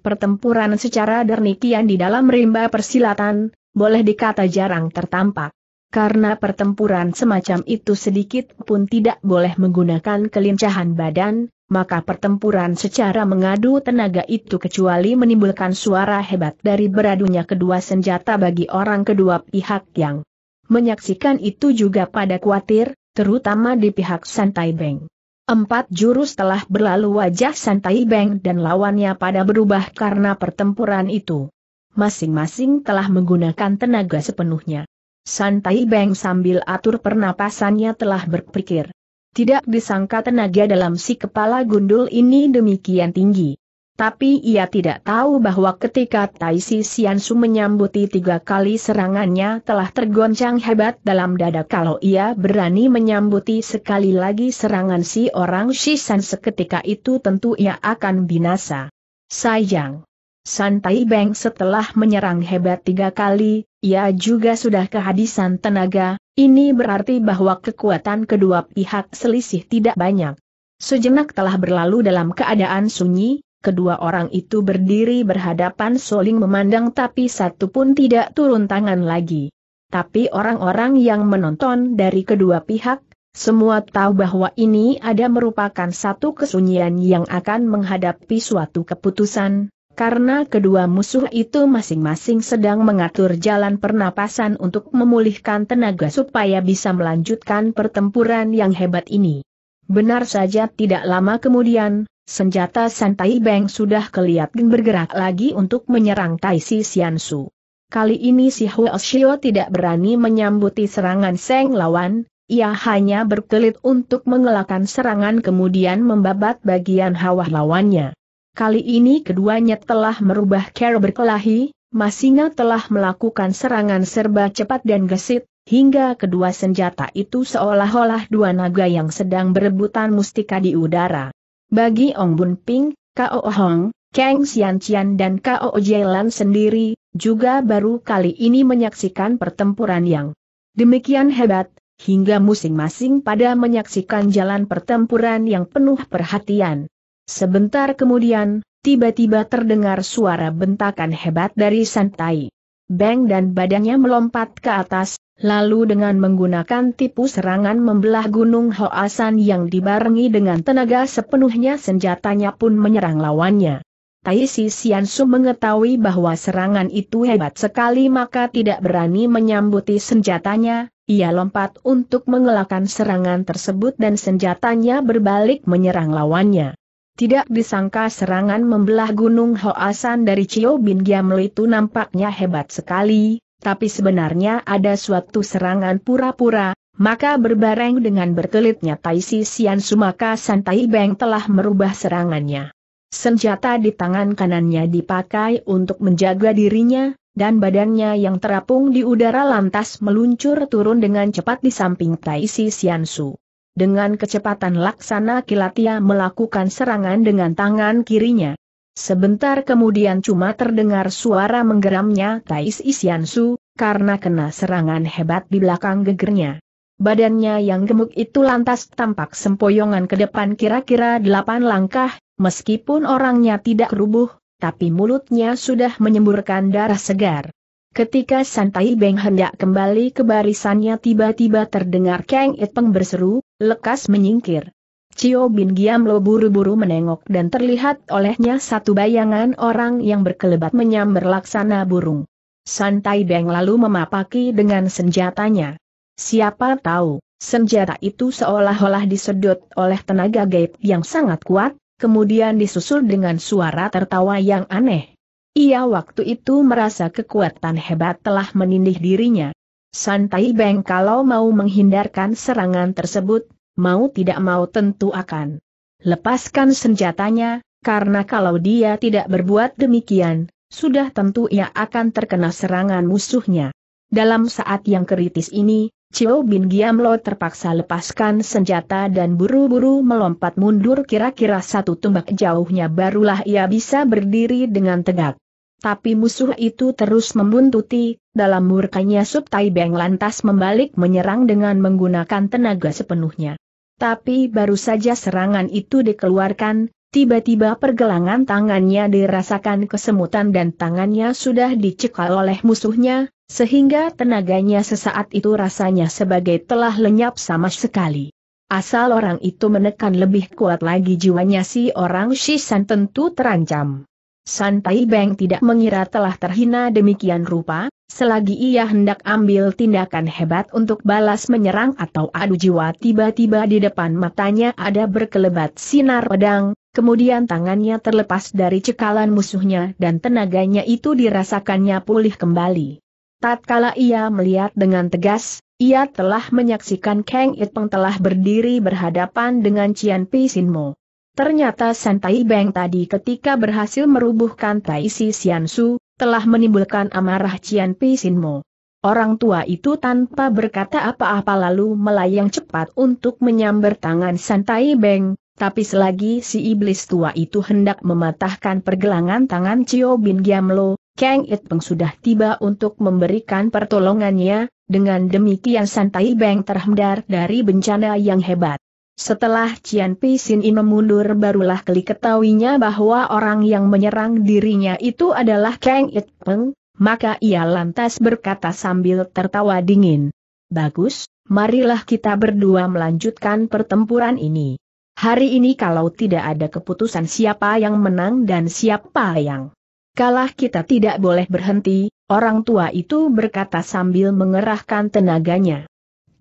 Pertempuran secara dernikian di dalam rimba persilatan, boleh dikata jarang tertampak. Karena pertempuran semacam itu sedikit pun tidak boleh menggunakan kelincahan badan, maka pertempuran secara mengadu tenaga itu kecuali menimbulkan suara hebat dari beradunya kedua senjata bagi orang kedua pihak yang menyaksikan itu juga pada kuatir, terutama di pihak Santai Beng. Empat jurus telah berlalu wajah Santai Beng dan lawannya pada berubah karena pertempuran itu. Masing-masing telah menggunakan tenaga sepenuhnya. Santai Beng sambil atur pernapasannya telah berpikir. Tidak disangka tenaga dalam si kepala gundul ini demikian tinggi. Tapi ia tidak tahu bahwa ketika Sian Su menyambuti tiga kali serangannya telah tergoncang hebat dalam dada kalau ia berani menyambuti sekali lagi serangan si orang Shishan seketika itu tentu ia akan binasa. Sayang. Santai Beng setelah menyerang hebat tiga kali, ia juga sudah kehabisan tenaga, ini berarti bahwa kekuatan kedua pihak selisih tidak banyak. Sejenak telah berlalu dalam keadaan sunyi, Kedua orang itu berdiri berhadapan soling memandang tapi satu pun tidak turun tangan lagi. Tapi orang-orang yang menonton dari kedua pihak, semua tahu bahwa ini ada merupakan satu kesunyian yang akan menghadapi suatu keputusan, karena kedua musuh itu masing-masing sedang mengatur jalan pernapasan untuk memulihkan tenaga supaya bisa melanjutkan pertempuran yang hebat ini. Benar saja tidak lama kemudian, senjata Santai Beng sudah kelihatan bergerak lagi untuk menyerang Taisi Xiansu. Kali ini si Huo Shio tidak berani menyambuti serangan Seng lawan, ia hanya berkelit untuk mengelakkan serangan kemudian membabat bagian hawa lawannya. Kali ini keduanya telah merubah cara berkelahi, Masinga telah melakukan serangan serba cepat dan gesit, hingga kedua senjata itu seolah-olah dua naga yang sedang berebutan mustika di udara. Bagi Ong Bun Ping, Kao Hong, Kang Xian Qian dan Kao Jelan sendiri, juga baru kali ini menyaksikan pertempuran yang demikian hebat, hingga masing-masing pada menyaksikan jalan pertempuran yang penuh perhatian. Sebentar kemudian, tiba-tiba terdengar suara bentakan hebat dari Santai. Beng dan badannya melompat ke atas, Lalu dengan menggunakan tipu serangan membelah gunung Hoasan yang dibarengi dengan tenaga sepenuhnya senjatanya pun menyerang lawannya. Tai Sian Siansu mengetahui bahwa serangan itu hebat sekali maka tidak berani menyambuti senjatanya, ia lompat untuk mengelakkan serangan tersebut dan senjatanya berbalik menyerang lawannya. Tidak disangka serangan membelah gunung Hoasan dari Cio Bin Giamli itu nampaknya hebat sekali, tapi sebenarnya ada suatu serangan pura-pura, maka berbareng dengan berkelitnya Taisi Sian Sumaka Santai Beng telah merubah serangannya. Senjata di tangan kanannya dipakai untuk menjaga dirinya, dan badannya yang terapung di udara lantas meluncur turun dengan cepat di samping Taisi Su. Dengan kecepatan laksana kilatia melakukan serangan dengan tangan kirinya. Sebentar kemudian cuma terdengar suara menggeramnya Tais Isiansu, karena kena serangan hebat di belakang gegernya. Badannya yang gemuk itu lantas tampak sempoyongan ke depan kira-kira delapan langkah, meskipun orangnya tidak rubuh, tapi mulutnya sudah menyemburkan darah segar. Ketika Santai Beng hendak kembali ke barisannya tiba-tiba terdengar Kang Itpeng berseru, lekas menyingkir. Cio Bin Giam Lo buru-buru menengok dan terlihat olehnya satu bayangan orang yang berkelebat menyambar laksana burung. Santai Beng lalu memapaki dengan senjatanya. Siapa tahu, senjata itu seolah-olah disedot oleh tenaga gaib yang sangat kuat, kemudian disusul dengan suara tertawa yang aneh. Ia waktu itu merasa kekuatan hebat telah menindih dirinya. Santai Beng kalau mau menghindarkan serangan tersebut, mau tidak mau tentu akan lepaskan senjatanya, karena kalau dia tidak berbuat demikian, sudah tentu ia akan terkena serangan musuhnya. Dalam saat yang kritis ini, Chou Bin Giamlo terpaksa lepaskan senjata dan buru-buru melompat mundur kira-kira satu tumbak jauhnya barulah ia bisa berdiri dengan tegak. Tapi musuh itu terus membuntuti, dalam murkanya Sub Tai Beng lantas membalik menyerang dengan menggunakan tenaga sepenuhnya. Tapi baru saja serangan itu dikeluarkan, tiba-tiba pergelangan tangannya dirasakan kesemutan dan tangannya sudah dicekal oleh musuhnya, sehingga tenaganya sesaat itu rasanya sebagai telah lenyap sama sekali. Asal orang itu menekan lebih kuat lagi jiwanya si orang Shishan tentu terancam. Santai Beng tidak mengira telah terhina demikian rupa, selagi ia hendak ambil tindakan hebat untuk balas menyerang atau adu jiwa tiba-tiba di depan matanya ada berkelebat sinar pedang, kemudian tangannya terlepas dari cekalan musuhnya dan tenaganya itu dirasakannya pulih kembali. Tatkala ia melihat dengan tegas, ia telah menyaksikan Kang Itpeng telah berdiri berhadapan dengan Cian Pi Mo. Ternyata Santai Beng tadi ketika berhasil merubuhkan Tai Si Su, telah menimbulkan amarah Cian Pi Sin Mo. Orang tua itu tanpa berkata apa-apa lalu melayang cepat untuk menyambar tangan Santai Beng, tapi selagi si iblis tua itu hendak mematahkan pergelangan tangan Cio Bin Giamlo, Kang It Peng sudah tiba untuk memberikan pertolongannya, dengan demikian Santai Beng terhindar dari bencana yang hebat. Setelah Cian Pisin ini mundur barulah Keli ketahuinya bahwa orang yang menyerang dirinya itu adalah Kang It Peng, maka ia lantas berkata sambil tertawa dingin. Bagus, marilah kita berdua melanjutkan pertempuran ini. Hari ini kalau tidak ada keputusan siapa yang menang dan siapa yang kalah kita tidak boleh berhenti, orang tua itu berkata sambil mengerahkan tenaganya.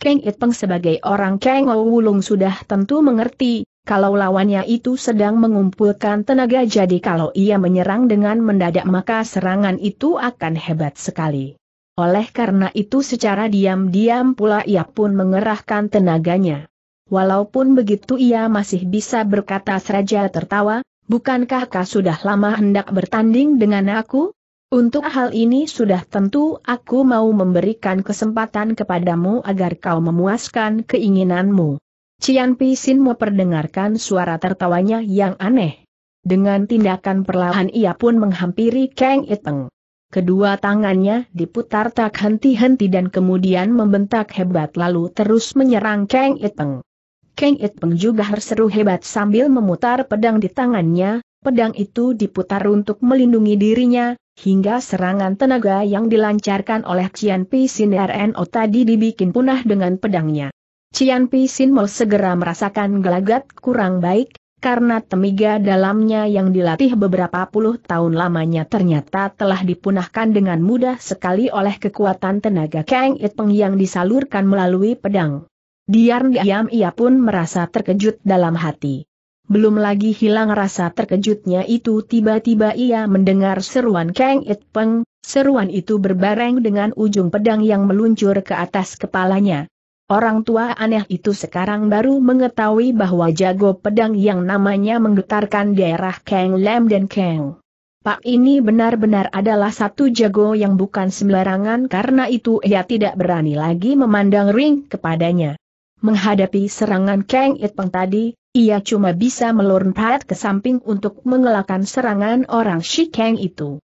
Keng Itpeng sebagai orang keng Wulung sudah tentu mengerti, kalau lawannya itu sedang mengumpulkan tenaga jadi kalau ia menyerang dengan mendadak maka serangan itu akan hebat sekali. Oleh karena itu secara diam-diam pula ia pun mengerahkan tenaganya. Walaupun begitu ia masih bisa berkata seraja tertawa, bukankah kau sudah lama hendak bertanding dengan aku? Untuk hal ini sudah tentu aku mau memberikan kesempatan kepadamu agar kau memuaskan keinginanmu. Cian Pisin memperdengarkan suara tertawanya yang aneh. Dengan tindakan perlahan ia pun menghampiri Kang Iteng. Kedua tangannya diputar tak henti-henti dan kemudian membentak hebat lalu terus menyerang Kang Iteng. Kang Iteng juga berseru hebat sambil memutar pedang di tangannya, pedang itu diputar untuk melindungi dirinya, Hingga serangan tenaga yang dilancarkan oleh Cian Pi Sin RNO tadi dibikin punah dengan pedangnya. Cian Pi Sin mau segera merasakan gelagat kurang baik, karena temiga dalamnya yang dilatih beberapa puluh tahun lamanya ternyata telah dipunahkan dengan mudah sekali oleh kekuatan tenaga Kang Itpeng yang disalurkan melalui pedang. Diam-diam ia pun merasa terkejut dalam hati belum lagi hilang rasa terkejutnya itu tiba-tiba ia mendengar seruan Kang It Peng, seruan itu berbareng dengan ujung pedang yang meluncur ke atas kepalanya. Orang tua aneh itu sekarang baru mengetahui bahwa jago pedang yang namanya menggetarkan daerah Kang Lam dan Kang. Pak ini benar-benar adalah satu jago yang bukan sembarangan karena itu ia tidak berani lagi memandang ring kepadanya. Menghadapi serangan Kang It Peng tadi, ia cuma bisa melompat ke samping untuk mengelakkan serangan orang Shi Kang itu.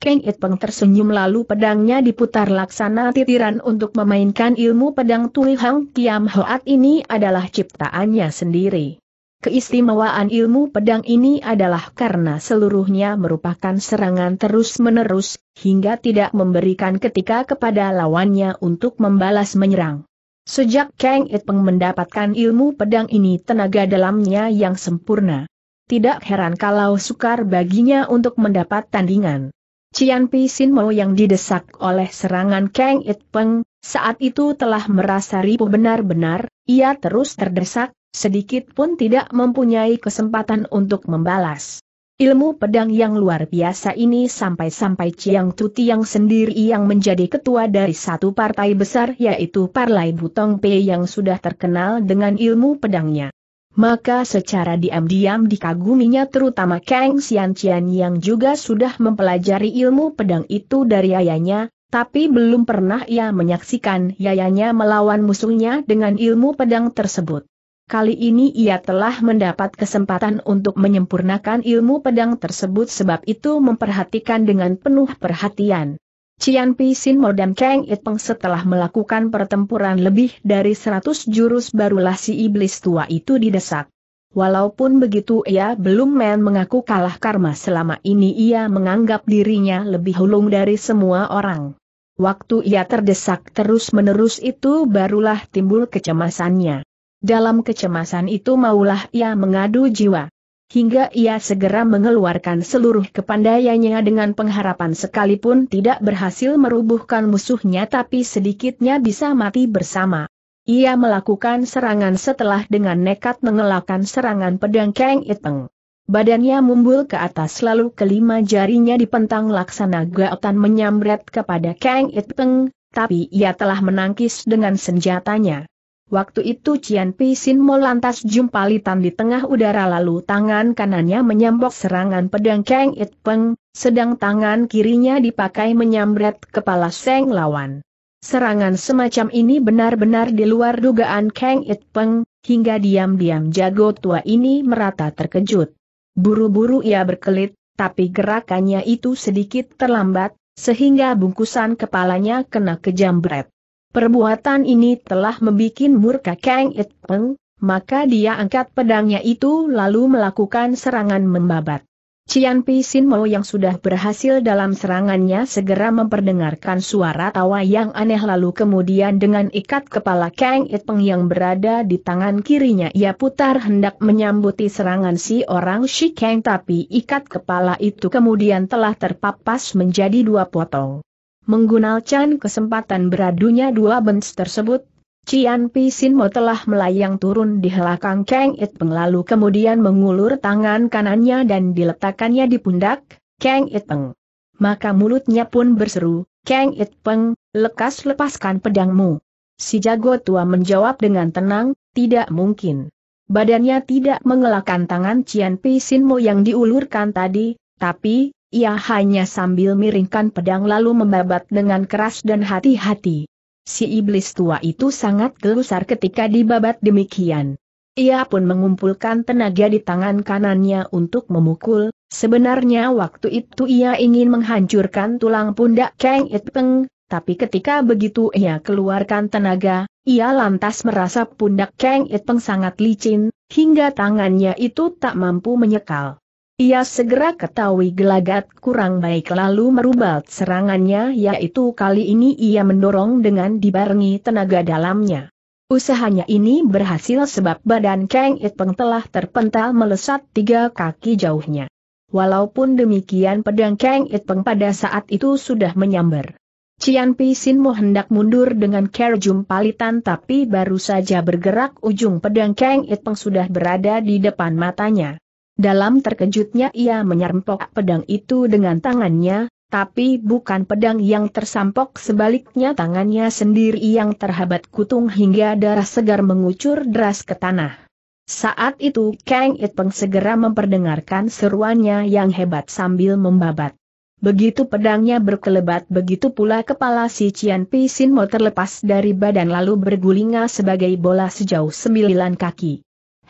Kang It tersenyum lalu pedangnya diputar laksana titiran untuk memainkan ilmu pedang Tui Hang Kiam Hoat ini adalah ciptaannya sendiri. Keistimewaan ilmu pedang ini adalah karena seluruhnya merupakan serangan terus-menerus, hingga tidak memberikan ketika kepada lawannya untuk membalas menyerang. Sejak Kang Itpeng mendapatkan ilmu pedang ini tenaga dalamnya yang sempurna. Tidak heran kalau sukar baginya untuk mendapat tandingan. Cian Pi Sin Mo yang didesak oleh serangan Kang Itpeng, saat itu telah merasa ripuh benar-benar, ia terus terdesak, sedikit pun tidak mempunyai kesempatan untuk membalas. Ilmu pedang yang luar biasa ini sampai-sampai Chiang Tu yang sendiri yang menjadi ketua dari satu partai besar yaitu Parlai Butong Pe yang sudah terkenal dengan ilmu pedangnya. Maka secara diam-diam dikaguminya terutama Kang Xian Qian yang juga sudah mempelajari ilmu pedang itu dari ayahnya, tapi belum pernah ia menyaksikan ayahnya melawan musuhnya dengan ilmu pedang tersebut. Kali ini ia telah mendapat kesempatan untuk menyempurnakan ilmu pedang tersebut sebab itu memperhatikan dengan penuh perhatian. Cian Pisin dan Kang Itpeng setelah melakukan pertempuran lebih dari 100 jurus barulah si iblis tua itu didesak. Walaupun begitu ia belum men mengaku kalah karma selama ini ia menganggap dirinya lebih hulung dari semua orang. Waktu ia terdesak terus-menerus itu barulah timbul kecemasannya. Dalam kecemasan itu maulah ia mengadu jiwa. Hingga ia segera mengeluarkan seluruh kepandaiannya dengan pengharapan sekalipun tidak berhasil merubuhkan musuhnya tapi sedikitnya bisa mati bersama. Ia melakukan serangan setelah dengan nekat mengelakkan serangan pedang Kang Iteng. Badannya mumbul ke atas lalu kelima jarinya dipentang laksana gaotan menyambret kepada Kang Iteng, tapi ia telah menangkis dengan senjatanya. Waktu itu Cian Pisin Mo lantas jumpa Litan di tengah udara lalu tangan kanannya menyambok serangan pedang Kang It Peng, sedang tangan kirinya dipakai menyambret kepala Seng lawan. Serangan semacam ini benar-benar di luar dugaan Kang It Peng, hingga diam-diam jago tua ini merata terkejut. Buru-buru ia berkelit, tapi gerakannya itu sedikit terlambat, sehingga bungkusan kepalanya kena kejambret. Perbuatan ini telah membuat murka Kang It Peng, maka dia angkat pedangnya itu lalu melakukan serangan membabat. Cian Pisin Mo yang sudah berhasil dalam serangannya segera memperdengarkan suara tawa yang aneh lalu kemudian dengan ikat kepala Kang It Peng yang berada di tangan kirinya ia putar hendak menyambuti serangan si orang Shi Kang tapi ikat kepala itu kemudian telah terpapas menjadi dua potong. Menggunakan kesempatan beradunya dua bens tersebut, Cian Mo telah melayang turun di belakang Kang It Peng lalu kemudian mengulur tangan kanannya dan diletakkannya di pundak, Kang It Peng. Maka mulutnya pun berseru, Kang It Peng, lekas lepaskan pedangmu. Si jago tua menjawab dengan tenang, tidak mungkin. Badannya tidak mengelakkan tangan Cian Mo yang diulurkan tadi, tapi, ia hanya sambil miringkan pedang lalu membabat dengan keras dan hati-hati. Si iblis tua itu sangat gelusar ketika dibabat demikian. Ia pun mengumpulkan tenaga di tangan kanannya untuk memukul, sebenarnya waktu itu ia ingin menghancurkan tulang pundak Kang Itpeng, tapi ketika begitu ia keluarkan tenaga, ia lantas merasa pundak Kang Itpeng sangat licin, hingga tangannya itu tak mampu menyekal. Ia segera ketahui gelagat kurang baik lalu merubah serangannya yaitu kali ini ia mendorong dengan dibarengi tenaga dalamnya. Usahanya ini berhasil sebab badan Kang Itpeng telah terpental melesat tiga kaki jauhnya. Walaupun demikian pedang Kang Itpeng pada saat itu sudah menyambar. Cian mau hendak mundur dengan kerjum palitan tapi baru saja bergerak ujung pedang Kang Itpeng sudah berada di depan matanya. Dalam terkejutnya ia menyerempok pedang itu dengan tangannya, tapi bukan pedang yang tersampok sebaliknya tangannya sendiri yang terhabat kutung hingga darah segar mengucur deras ke tanah. Saat itu Kang Itpeng segera memperdengarkan seruannya yang hebat sambil membabat. Begitu pedangnya berkelebat begitu pula kepala si Cian Mo terlepas dari badan lalu bergulinga sebagai bola sejauh sembilan kaki.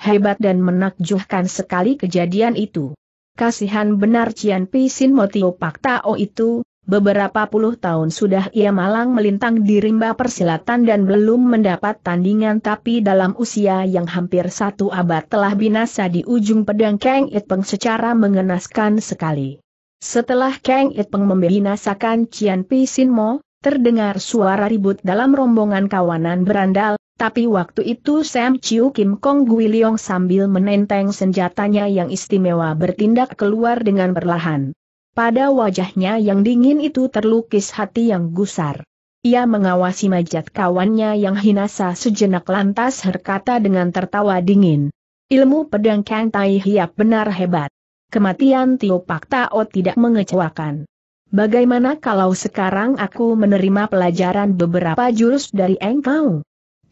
Hebat dan menakjubkan sekali kejadian itu. Kasihan benar Cian Pisin Motio Paktao itu, beberapa puluh tahun sudah ia malang melintang di rimba persilatan dan belum mendapat tandingan tapi dalam usia yang hampir satu abad telah binasa di ujung pedang Kang Itpeng secara mengenaskan sekali. Setelah Kang It Itpeng membinasakan Cian Pisin Mo, terdengar suara ribut dalam rombongan kawanan berandal, tapi waktu itu Sam Chiu Kim Kong Gui sambil menenteng senjatanya yang istimewa bertindak keluar dengan perlahan. Pada wajahnya yang dingin itu terlukis hati yang gusar. Ia mengawasi majat kawannya yang hinasa sejenak lantas berkata dengan tertawa dingin. Ilmu pedang Kang Tai Hiap benar hebat. Kematian Tio Pak Tao tidak mengecewakan. Bagaimana kalau sekarang aku menerima pelajaran beberapa jurus dari engkau?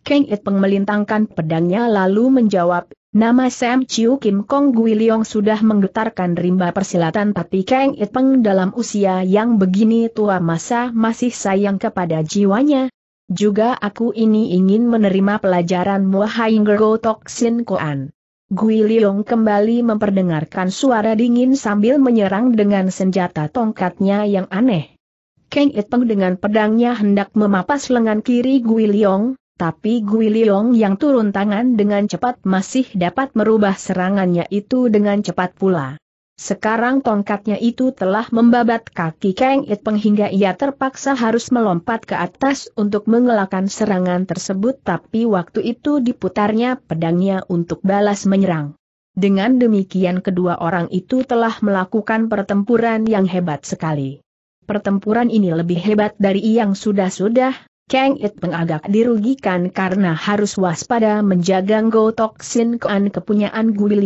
Kang It Peng melintangkan pedangnya lalu menjawab, nama Sam Chiu Kim Kong Gui sudah menggetarkan rimba persilatan tapi Kang It Peng dalam usia yang begini tua masa masih sayang kepada jiwanya. Juga aku ini ingin menerima pelajaran Muahai Gergo Toksin Koan. Gui kembali memperdengarkan suara dingin sambil menyerang dengan senjata tongkatnya yang aneh. Kang It Peng dengan pedangnya hendak memapas lengan kiri Gui tapi Gui Liong yang turun tangan dengan cepat masih dapat merubah serangannya itu dengan cepat pula. Sekarang tongkatnya itu telah membabat kaki Kang It Peng hingga ia terpaksa harus melompat ke atas untuk mengelakkan serangan tersebut tapi waktu itu diputarnya pedangnya untuk balas menyerang. Dengan demikian kedua orang itu telah melakukan pertempuran yang hebat sekali. Pertempuran ini lebih hebat dari yang sudah-sudah, Kang It mengagak dirugikan karena harus waspada menjaga Ngo Toksin kean kepunyaan Gui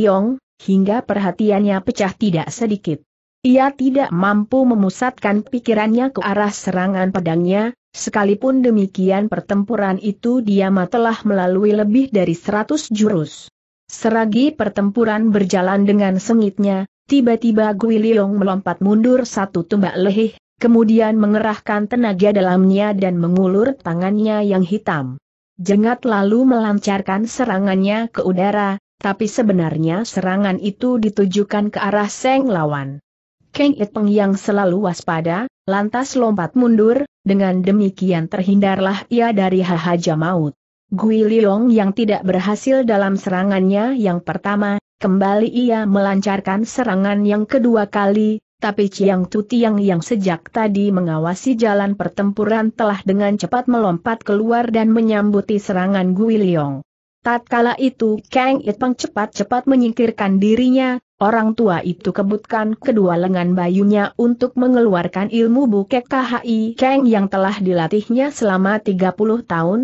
hingga perhatiannya pecah tidak sedikit. Ia tidak mampu memusatkan pikirannya ke arah serangan pedangnya, sekalipun demikian pertempuran itu diama telah melalui lebih dari seratus jurus. Seragi pertempuran berjalan dengan sengitnya, tiba-tiba Gui melompat mundur satu tumbak lehih, kemudian mengerahkan tenaga dalamnya dan mengulur tangannya yang hitam. Jengat lalu melancarkan serangannya ke udara, tapi sebenarnya serangan itu ditujukan ke arah Seng lawan. Kang Itpeng yang selalu waspada, lantas lompat mundur, dengan demikian terhindarlah ia dari hahaja maut. Gui Liong yang tidak berhasil dalam serangannya yang pertama, kembali ia melancarkan serangan yang kedua kali, tapi Chiang Tu yang sejak tadi mengawasi jalan pertempuran telah dengan cepat melompat keluar dan menyambuti serangan Gui Tatkala itu Kang Itpeng cepat-cepat menyingkirkan dirinya, orang tua itu kebutkan kedua lengan bayunya untuk mengeluarkan ilmu bukek KHI Kang yang telah dilatihnya selama 30 tahun,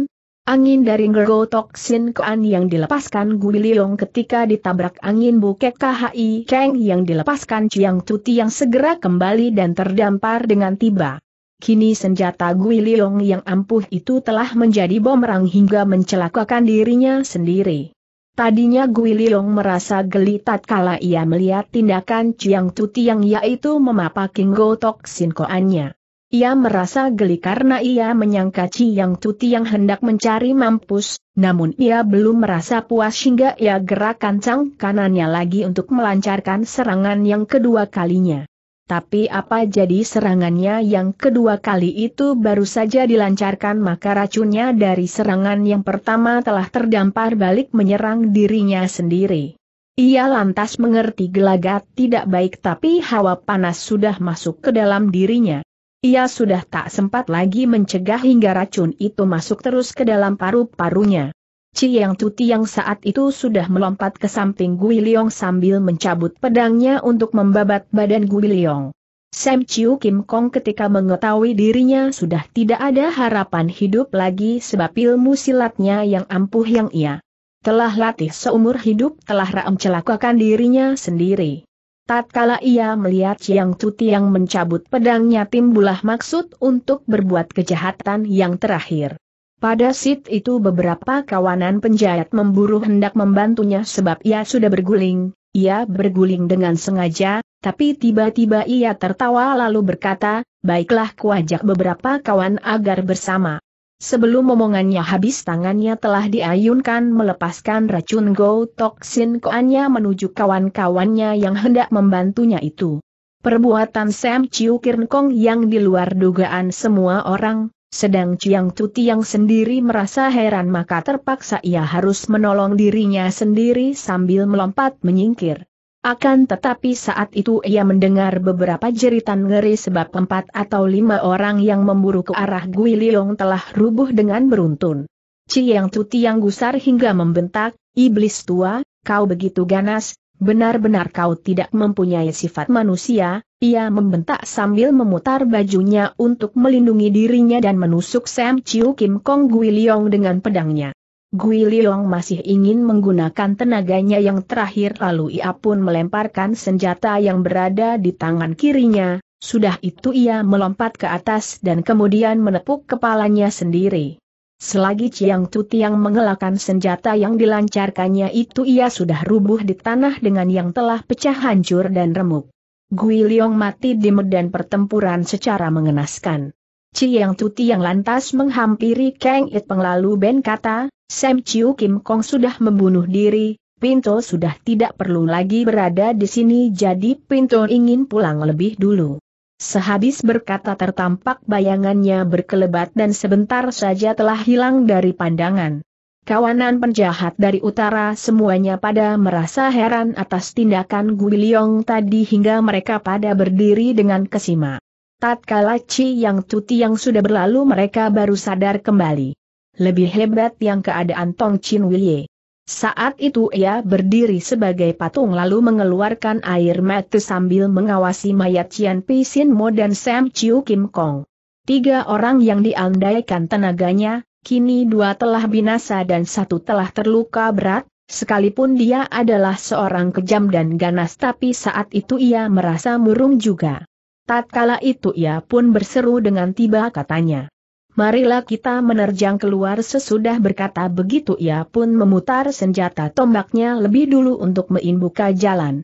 Angin dari ngergotoksin Koan yang dilepaskan Guili Long ketika ditabrak angin bukek KHI Cheng yang dilepaskan Chiang Tuti yang segera kembali dan terdampar dengan tiba. Kini senjata Guili Long yang ampuh itu telah menjadi rang hingga mencelakakan dirinya sendiri. Tadinya Guili Long merasa geli tatkala ia melihat tindakan Chiang Tuti yang yaitu memapakin King Gotok kuan Koannya. Ia merasa geli karena ia menyangka Yang cuti yang hendak mencari mampus, namun ia belum merasa puas hingga ia gerak cang kanannya lagi untuk melancarkan serangan yang kedua kalinya. Tapi apa jadi serangannya yang kedua kali itu baru saja dilancarkan maka racunnya dari serangan yang pertama telah terdampar balik menyerang dirinya sendiri. Ia lantas mengerti gelagat tidak baik tapi hawa panas sudah masuk ke dalam dirinya. Ia sudah tak sempat lagi mencegah hingga racun itu masuk terus ke dalam paru-parunya. Yang Tuti yang saat itu sudah melompat ke samping Gui Liong sambil mencabut pedangnya untuk membabat badan Gui Liong. Sam Chiu Kim Kong ketika mengetahui dirinya sudah tidak ada harapan hidup lagi sebab ilmu silatnya yang ampuh yang ia telah latih seumur hidup telah raam celakakan dirinya sendiri. Tatkala ia melihat Chiang Tuti yang mencabut pedangnya timbulah maksud untuk berbuat kejahatan yang terakhir. Pada sit itu beberapa kawanan penjahat memburu hendak membantunya sebab ia sudah berguling, ia berguling dengan sengaja, tapi tiba-tiba ia tertawa lalu berkata, baiklah kuajak beberapa kawan agar bersama. Sebelum omongannya habis tangannya telah diayunkan melepaskan racun Go Toksin Koannya menuju kawan-kawannya yang hendak membantunya itu. Perbuatan Sam Chiu Kirn Kong yang di luar dugaan semua orang, sedang Chiang Tuti yang sendiri merasa heran maka terpaksa ia harus menolong dirinya sendiri sambil melompat menyingkir. Akan tetapi saat itu ia mendengar beberapa jeritan ngeri sebab empat atau lima orang yang memburu ke arah Gui Liong telah rubuh dengan beruntun. yang cuti yang gusar hingga membentak, Iblis tua, kau begitu ganas, benar-benar kau tidak mempunyai sifat manusia, ia membentak sambil memutar bajunya untuk melindungi dirinya dan menusuk Sam Chiu Kim Kong Gui Liong dengan pedangnya. Gui Liong masih ingin menggunakan tenaganya yang terakhir lalu ia pun melemparkan senjata yang berada di tangan kirinya, sudah itu ia melompat ke atas dan kemudian menepuk kepalanya sendiri. Selagi Chiang Tu yang mengelakkan senjata yang dilancarkannya itu ia sudah rubuh di tanah dengan yang telah pecah hancur dan remuk. Gui Liong mati di medan pertempuran secara mengenaskan yang Tuti yang lantas menghampiri Kang It Peng Ben kata, Sam Chiu Kim Kong sudah membunuh diri, Pinto sudah tidak perlu lagi berada di sini jadi Pinto ingin pulang lebih dulu. Sehabis berkata tertampak bayangannya berkelebat dan sebentar saja telah hilang dari pandangan. Kawanan penjahat dari utara semuanya pada merasa heran atas tindakan Guiliong tadi hingga mereka pada berdiri dengan kesima. Tatkala Ci Yang Tuti yang sudah berlalu mereka baru sadar kembali. Lebih hebat yang keadaan Tong Chin Wilye. Saat itu ia berdiri sebagai patung lalu mengeluarkan air mata sambil mengawasi mayat Cian Pisin Mo dan Sam Chiu Kim Kong. Tiga orang yang diandaikan tenaganya, kini dua telah binasa dan satu telah terluka berat, Sekalipun dia adalah seorang kejam dan ganas tapi saat itu ia merasa murung juga. Tatkala itu ia pun berseru dengan tiba katanya. Marilah kita menerjang keluar sesudah berkata begitu ia pun memutar senjata tombaknya lebih dulu untuk meimbuka jalan.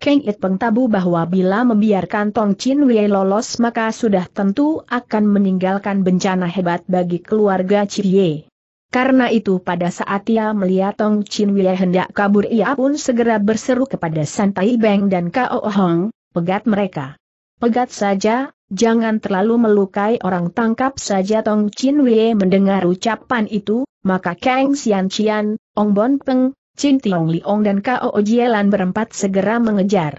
Kang It Peng tabu bahwa bila membiarkan Tong Chin Wei lolos maka sudah tentu akan meninggalkan bencana hebat bagi keluarga Chie. Karena itu pada saat ia melihat Tong Chin Wei hendak kabur ia pun segera berseru kepada Santai Beng dan Kao Hong, pegat mereka. Pegat saja, jangan terlalu melukai orang tangkap saja Tong Chin Wei mendengar ucapan itu, maka Kang Xian Qian, Ong Bon Peng, Chin Tiong Liong dan Kao Jielan berempat segera mengejar.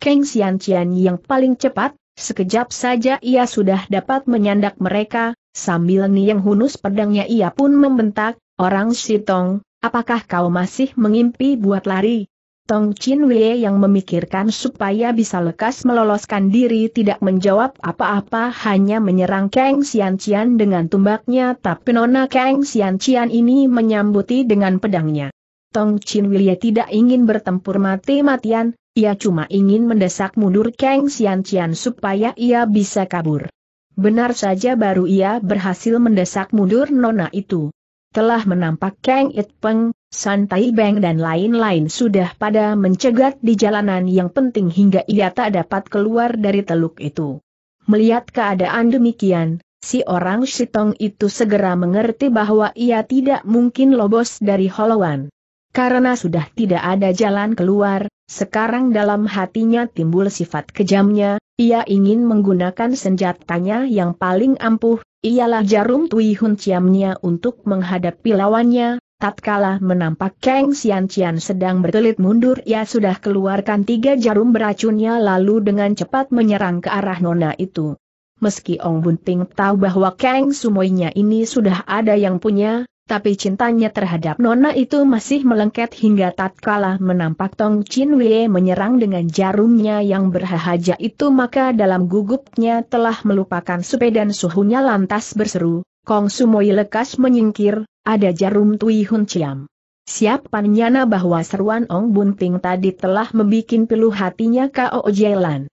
Kang Xian Qian yang paling cepat, sekejap saja ia sudah dapat menyandak mereka, sambil Niang Hunus pedangnya ia pun membentak, Orang Sitong, apakah kau masih mengimpi buat lari? Tong Chin Wei yang memikirkan supaya bisa lekas meloloskan diri tidak menjawab apa-apa hanya menyerang Kang Xian Qian dengan tumbaknya tapi nona Kang Xian Qian ini menyambuti dengan pedangnya. Tong Chin Wei tidak ingin bertempur mati-matian, ia cuma ingin mendesak mundur Kang Xian Qian supaya ia bisa kabur. Benar saja baru ia berhasil mendesak mundur nona itu telah menampak Kang It Peng, San Tai Beng dan lain-lain sudah pada mencegat di jalanan yang penting hingga ia tak dapat keluar dari teluk itu. Melihat keadaan demikian, si orang Shitong itu segera mengerti bahwa ia tidak mungkin lobos dari Holowan. Karena sudah tidak ada jalan keluar, sekarang dalam hatinya timbul sifat kejamnya, ia ingin menggunakan senjatanya yang paling ampuh, Ialah jarum Tui Hun Ciamnya untuk menghadapi lawannya, tatkala menampak Kang Xian Cian sedang bertelit mundur ia sudah keluarkan tiga jarum beracunnya lalu dengan cepat menyerang ke arah nona itu. Meski Ong Bunting tahu bahwa Kang Sumoinya ini sudah ada yang punya, tapi cintanya terhadap Nona itu masih melengket hingga tatkala menampak Tong Chin Wei menyerang dengan jarumnya yang berhahaja itu maka dalam gugupnya telah melupakan supe dan suhunya lantas berseru, Kong Sumoi lekas menyingkir, ada jarum Tui Hun Chiam. Siap nyana bahwa seruan Ong Bunting tadi telah membuat pilu hatinya K.O. Jelan.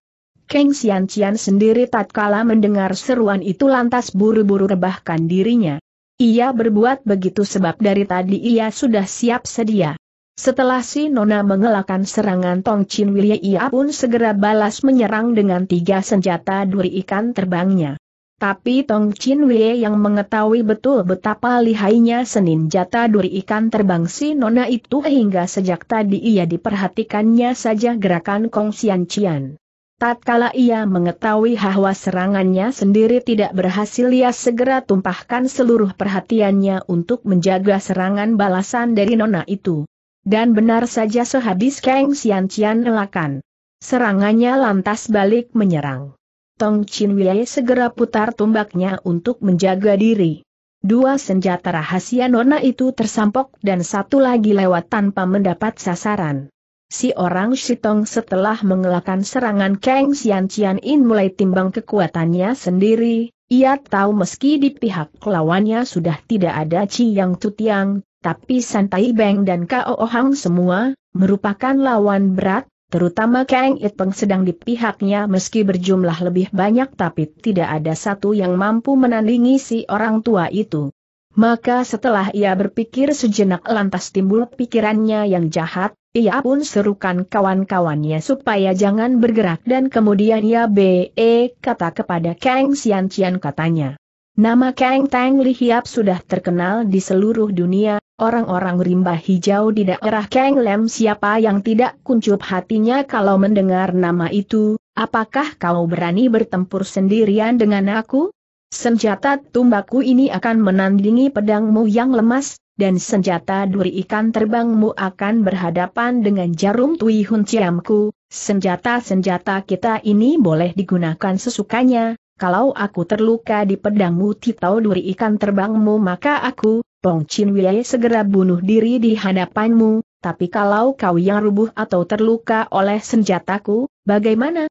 Keng Xian Qian sendiri tatkala mendengar seruan itu lantas buru-buru rebahkan dirinya, ia berbuat begitu sebab dari tadi ia sudah siap sedia. Setelah si Nona mengelakkan serangan Tong Chin Wilye ia pun segera balas menyerang dengan tiga senjata duri ikan terbangnya. Tapi Tong Chin Wei yang mengetahui betul betapa lihainya senin jata duri ikan terbang si Nona itu hingga sejak tadi ia diperhatikannya saja gerakan Kong Xian Chian. Tatkala ia mengetahui bahwa serangannya sendiri tidak berhasil ia segera tumpahkan seluruh perhatiannya untuk menjaga serangan balasan dari nona itu. Dan benar saja sehabis Kang Xian cian elakan. Serangannya lantas balik menyerang. Tong Chin Wei segera putar tombaknya untuk menjaga diri. Dua senjata rahasia nona itu tersampok dan satu lagi lewat tanpa mendapat sasaran. Si orang Shitong setelah mengelakkan serangan Kang Xian In mulai timbang kekuatannya sendiri, ia tahu meski di pihak lawannya sudah tidak ada Ci Yang Tutiang, tapi Santai Beng dan Kao Ohang semua, merupakan lawan berat, terutama Kang Itpeng sedang di pihaknya meski berjumlah lebih banyak tapi tidak ada satu yang mampu menandingi si orang tua itu. Maka setelah ia berpikir sejenak lantas timbul pikirannya yang jahat, ia pun serukan kawan-kawannya supaya jangan bergerak dan kemudian ia be kata kepada Kang Xian Cian katanya. Nama Kang Tang Li Hiap sudah terkenal di seluruh dunia, orang-orang rimba hijau di daerah Kang Lem siapa yang tidak kuncup hatinya kalau mendengar nama itu, apakah kau berani bertempur sendirian dengan aku? Senjata tumbaku ini akan menandingi pedangmu yang lemas, dan senjata duri ikan terbangmu akan berhadapan dengan jarum Tui Hun Ciamku. Senjata-senjata kita ini boleh digunakan sesukanya, kalau aku terluka di pedangmu Titau duri ikan terbangmu maka aku, Pong Chin Wei segera bunuh diri di hadapanmu, tapi kalau kau yang rubuh atau terluka oleh senjataku, bagaimana?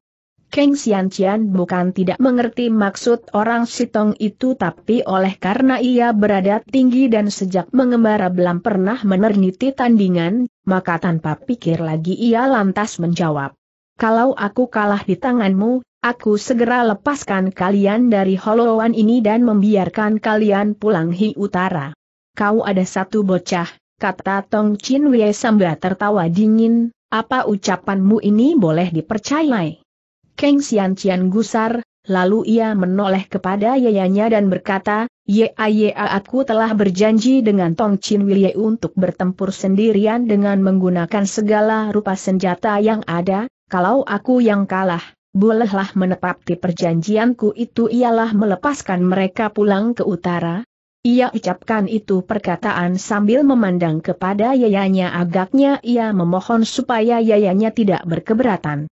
Keng Xian Cian bukan tidak mengerti maksud orang Sitong itu tapi oleh karena ia berada tinggi dan sejak mengembara belum pernah meneriti tandingan, maka tanpa pikir lagi ia lantas menjawab. Kalau aku kalah di tanganmu, aku segera lepaskan kalian dari holoan ini dan membiarkan kalian pulang hi utara. Kau ada satu bocah, kata Tong Chin Wei sambil tertawa dingin, apa ucapanmu ini boleh dipercayai? Keng Sian Cian gusar, lalu ia menoleh kepada yayanya dan berkata, "Ya, ya, aku telah berjanji dengan Tong Chin Wilye untuk bertempur sendirian dengan menggunakan segala rupa senjata yang ada, kalau aku yang kalah, bolehlah menepati perjanjianku itu ialah melepaskan mereka pulang ke utara, ia ucapkan itu perkataan sambil memandang kepada yayanya agaknya ia memohon supaya yayanya tidak berkeberatan.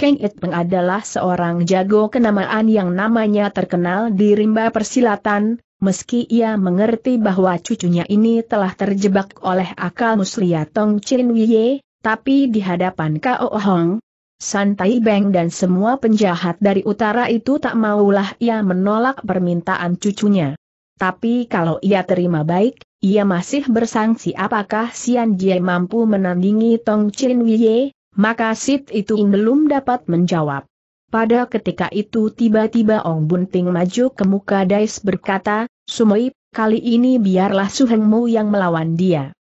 It Itpeng adalah seorang jago kenamaan yang namanya terkenal di rimba persilatan, meski ia mengerti bahwa cucunya ini telah terjebak oleh akal muslihat Tong Chin Wie, tapi di hadapan Kao Hong, Santai Beng dan semua penjahat dari utara itu tak maulah ia menolak permintaan cucunya. Tapi kalau ia terima baik, ia masih bersangsi apakah Sian Jie mampu menandingi Tong Chin Wie, maka Sit itu belum dapat menjawab. Pada ketika itu tiba-tiba Ong Bunting maju ke muka Dais berkata, Sumoi, kali ini biarlah Suhengmu yang melawan dia.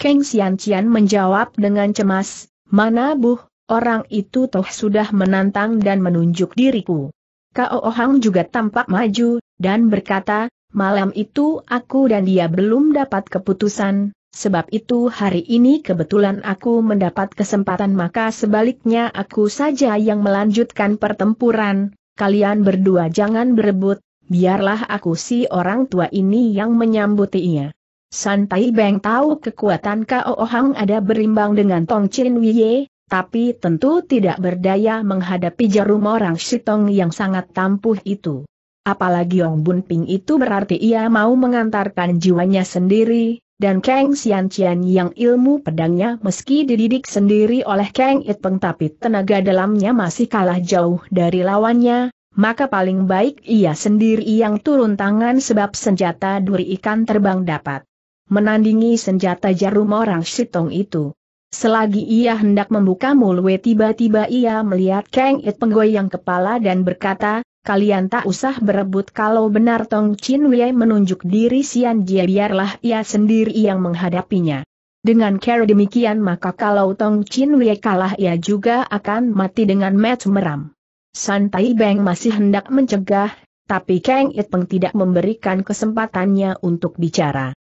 Keng Xian Xian menjawab dengan cemas, mana buh, orang itu toh sudah menantang dan menunjuk diriku. Kao Ohang juga tampak maju, dan berkata, malam itu aku dan dia belum dapat keputusan, Sebab itu hari ini kebetulan aku mendapat kesempatan maka sebaliknya aku saja yang melanjutkan pertempuran, kalian berdua jangan berebut, biarlah aku si orang tua ini yang menyambutinya. Santai Beng tahu kekuatan K.O. Hang ada berimbang dengan Tong Chin Wie, tapi tentu tidak berdaya menghadapi jarum orang Shitong yang sangat tampuh itu. Apalagi Yong Bun Ping itu berarti ia mau mengantarkan jiwanya sendiri, dan Kang Xian yang ilmu pedangnya meski dididik sendiri oleh Kang It Peng tapi tenaga dalamnya masih kalah jauh dari lawannya, maka paling baik ia sendiri yang turun tangan sebab senjata duri ikan terbang dapat menandingi senjata jarum orang Shitong itu. Selagi ia hendak membuka mulut tiba-tiba ia melihat Kang It penggoyang kepala dan berkata, kalian tak usah berebut kalau benar Tong Chin Wei menunjuk diri Sian Jie biarlah ia sendiri yang menghadapinya. Dengan cara demikian maka kalau Tong Chin Wei kalah ia juga akan mati dengan match meram. Santai Beng masih hendak mencegah, tapi Kang It Peng tidak memberikan kesempatannya untuk bicara.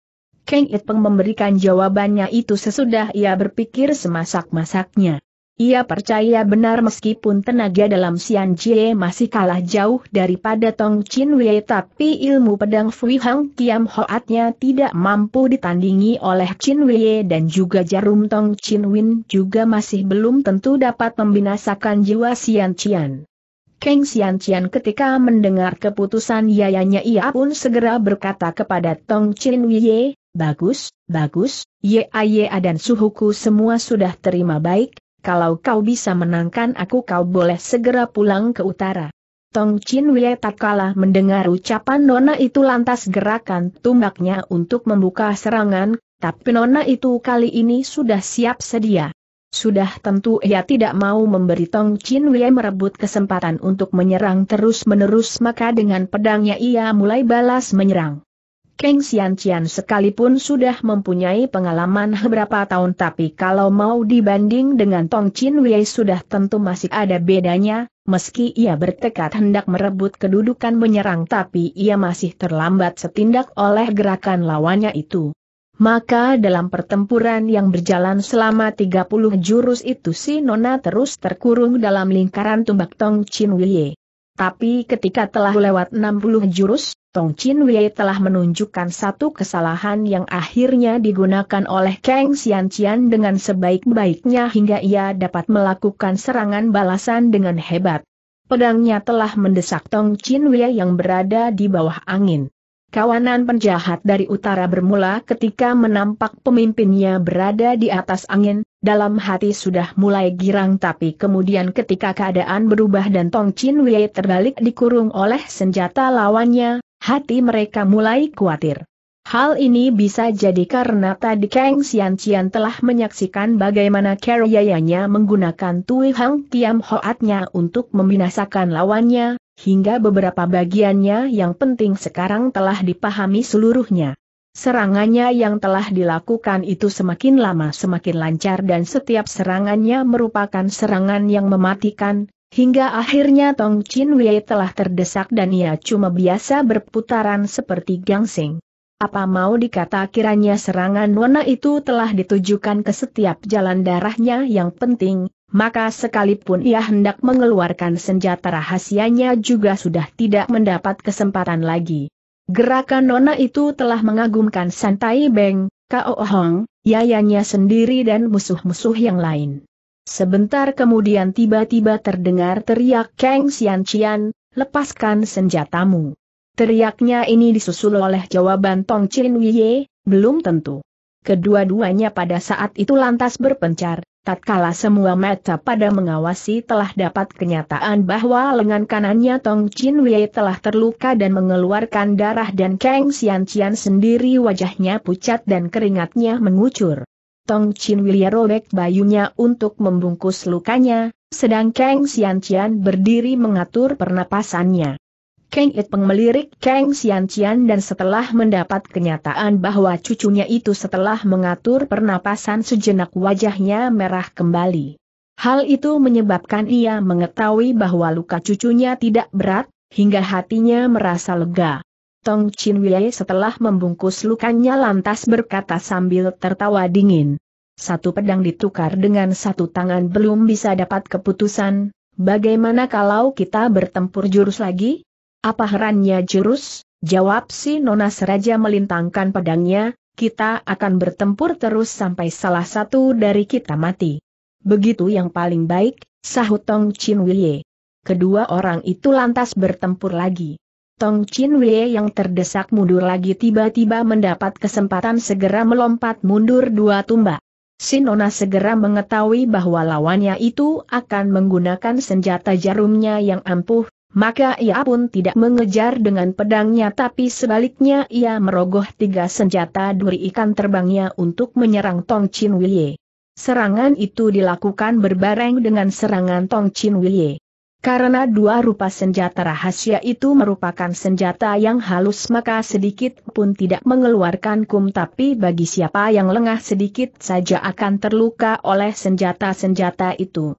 Kang It Peng memberikan jawabannya itu sesudah ia berpikir semasak-masaknya. Ia percaya benar meskipun tenaga dalam Xianjie Jie masih kalah jauh daripada Tong Chin Wei tapi ilmu pedang Fui Hang Kiam Hoatnya tidak mampu ditandingi oleh Chin Wei dan juga jarum Tong Chin Win juga masih belum tentu dapat membinasakan jiwa Xian Qian. Keng Xian Qian ketika mendengar keputusan yayanya ia pun segera berkata kepada Tong Chin Wei, Bagus, bagus, Ye Aye dan suhuku semua sudah terima baik, kalau kau bisa menangkan aku kau boleh segera pulang ke utara. Tong Chin Wei tak kalah mendengar ucapan Nona itu lantas gerakan tumbaknya untuk membuka serangan, tapi Nona itu kali ini sudah siap sedia. Sudah tentu ia tidak mau memberi Tong Chin Wei merebut kesempatan untuk menyerang terus-menerus maka dengan pedangnya ia mulai balas menyerang. Keng Xian Cian sekalipun sudah mempunyai pengalaman beberapa tahun tapi kalau mau dibanding dengan Tong Chin Wei sudah tentu masih ada bedanya, meski ia bertekad hendak merebut kedudukan menyerang tapi ia masih terlambat setindak oleh gerakan lawannya itu. Maka dalam pertempuran yang berjalan selama 30 jurus itu si Nona terus terkurung dalam lingkaran tumbak Tong Chin Wei. Tapi ketika telah lewat 60 jurus, Tong Chin Wei telah menunjukkan satu kesalahan yang akhirnya digunakan oleh Kang Xian Qian dengan sebaik-baiknya hingga ia dapat melakukan serangan balasan dengan hebat. Pedangnya telah mendesak Tong Chin Wei yang berada di bawah angin. Kawanan penjahat dari utara bermula ketika menampak pemimpinnya berada di atas angin, dalam hati sudah mulai girang tapi kemudian ketika keadaan berubah dan Tong Chin Wei terbalik dikurung oleh senjata lawannya, Hati mereka mulai khawatir. Hal ini bisa jadi karena tadi Kang Xian Xian telah menyaksikan bagaimana karyanya menggunakan Tui Hang Tiam Hoatnya untuk membinasakan lawannya, hingga beberapa bagiannya yang penting sekarang telah dipahami seluruhnya. Serangannya yang telah dilakukan itu semakin lama semakin lancar dan setiap serangannya merupakan serangan yang mematikan, Hingga akhirnya Tong Chin Wei telah terdesak dan ia cuma biasa berputaran seperti gangsing. Apa mau dikata kiranya serangan Nona itu telah ditujukan ke setiap jalan darahnya yang penting, maka sekalipun ia hendak mengeluarkan senjata rahasianya juga sudah tidak mendapat kesempatan lagi. Gerakan Nona itu telah mengagumkan Santai Beng, Kao Hong, Yayanya sendiri dan musuh-musuh yang lain. Sebentar kemudian tiba-tiba terdengar teriak Kang Xianqian, lepaskan senjatamu. Teriaknya ini disusul oleh jawaban Tong Chin Wie, belum tentu. Kedua-duanya pada saat itu lantas berpencar, tatkala semua mata pada mengawasi telah dapat kenyataan bahwa lengan kanannya Tong Chin Wie telah terluka dan mengeluarkan darah dan Kang Xianqian sendiri wajahnya pucat dan keringatnya mengucur. Tong Chin Wilia robek bayunya untuk membungkus lukanya, sedang Kang Xian Qian berdiri mengatur pernapasannya. Kang It Peng melirik Kang Xian Qian dan setelah mendapat kenyataan bahwa cucunya itu setelah mengatur pernapasan sejenak wajahnya merah kembali. Hal itu menyebabkan ia mengetahui bahwa luka cucunya tidak berat, hingga hatinya merasa lega. Tong Chin Wei setelah membungkus lukanya lantas berkata sambil tertawa dingin. Satu pedang ditukar dengan satu tangan belum bisa dapat keputusan, bagaimana kalau kita bertempur jurus lagi? Apa herannya jurus? Jawab si Nona Seraja melintangkan pedangnya, kita akan bertempur terus sampai salah satu dari kita mati. Begitu yang paling baik, sahut Tong Chin Wei. Kedua orang itu lantas bertempur lagi. Tong Chin Wei yang terdesak mundur lagi tiba-tiba mendapat kesempatan segera melompat mundur dua tumbak. Sinona segera mengetahui bahwa lawannya itu akan menggunakan senjata jarumnya yang ampuh, maka ia pun tidak mengejar dengan pedangnya tapi sebaliknya ia merogoh tiga senjata duri ikan terbangnya untuk menyerang Tong Chin Wei. Serangan itu dilakukan berbareng dengan serangan Tong Chin Wei. Karena dua rupa senjata rahasia itu merupakan senjata yang halus maka sedikit pun tidak mengeluarkan kum tapi bagi siapa yang lengah sedikit saja akan terluka oleh senjata-senjata itu.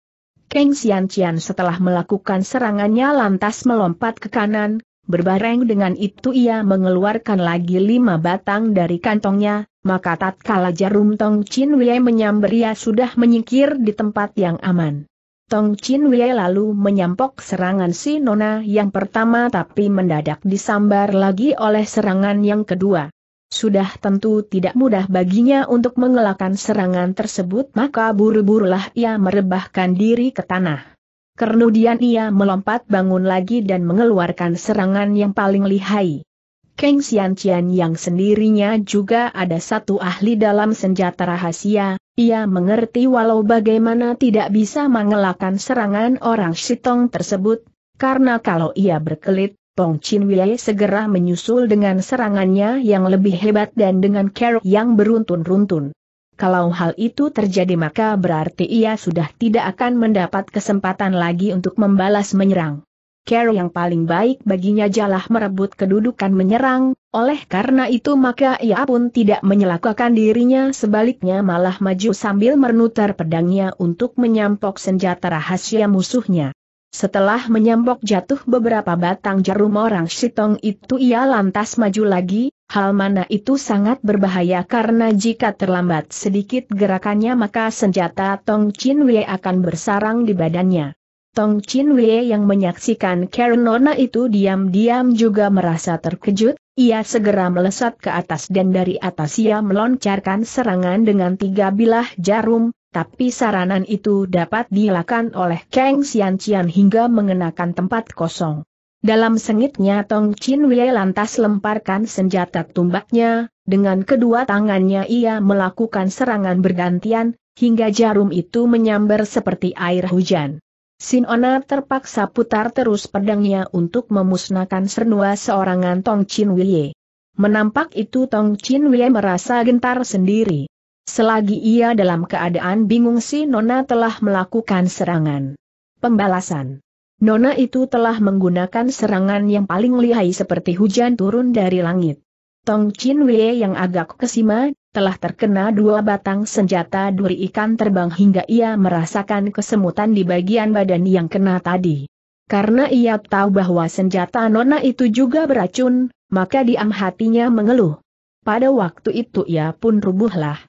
Keng Xianxian setelah melakukan serangannya lantas melompat ke kanan, berbareng dengan itu ia mengeluarkan lagi lima batang dari kantongnya, maka tatkala jarum Tong Chin Wei menyamber ia sudah menyingkir di tempat yang aman. Tong Chin Wei lalu menyampok serangan si Nona yang pertama tapi mendadak disambar lagi oleh serangan yang kedua. Sudah tentu tidak mudah baginya untuk mengelakkan serangan tersebut maka buru-burulah ia merebahkan diri ke tanah. Kernudian ia melompat bangun lagi dan mengeluarkan serangan yang paling lihai. Keng Xian yang sendirinya juga ada satu ahli dalam senjata rahasia, ia mengerti walau bagaimana tidak bisa mengelakkan serangan orang Shitong tersebut, karena kalau ia berkelit, Pong Chin Wei segera menyusul dengan serangannya yang lebih hebat dan dengan care yang beruntun-runtun. Kalau hal itu terjadi maka berarti ia sudah tidak akan mendapat kesempatan lagi untuk membalas menyerang. Cara yang paling baik baginya jalah merebut kedudukan menyerang, oleh karena itu maka ia pun tidak menyelakakan dirinya sebaliknya malah maju sambil menutar pedangnya untuk menyampok senjata rahasia musuhnya. Setelah menyampok jatuh beberapa batang jarum orang Shitong itu ia lantas maju lagi, hal mana itu sangat berbahaya karena jika terlambat sedikit gerakannya maka senjata Tong Chin Wei akan bersarang di badannya. Tong Chin Wei yang menyaksikan Karen Nona itu diam-diam juga merasa terkejut, ia segera melesat ke atas dan dari atas ia meloncarkan serangan dengan tiga bilah jarum, tapi saranan itu dapat dilakukan oleh Kang Xian Qian hingga mengenakan tempat kosong. Dalam sengitnya Tong Chin Wei lantas lemparkan senjata tumbaknya, dengan kedua tangannya ia melakukan serangan bergantian, hingga jarum itu menyambar seperti air hujan. Sinona terpaksa putar terus pedangnya untuk memusnahkan seruan seorangan Tong Chin Wye. Menampak itu Tong Chin Wye merasa gentar sendiri. Selagi ia dalam keadaan bingung si Nona telah melakukan serangan. Pembalasan Nona itu telah menggunakan serangan yang paling lihai seperti hujan turun dari langit. Tong Chin Wei yang agak kesima, telah terkena dua batang senjata duri ikan terbang hingga ia merasakan kesemutan di bagian badan yang kena tadi. Karena ia tahu bahwa senjata nona itu juga beracun, maka diam hatinya mengeluh. Pada waktu itu ia pun rubuhlah.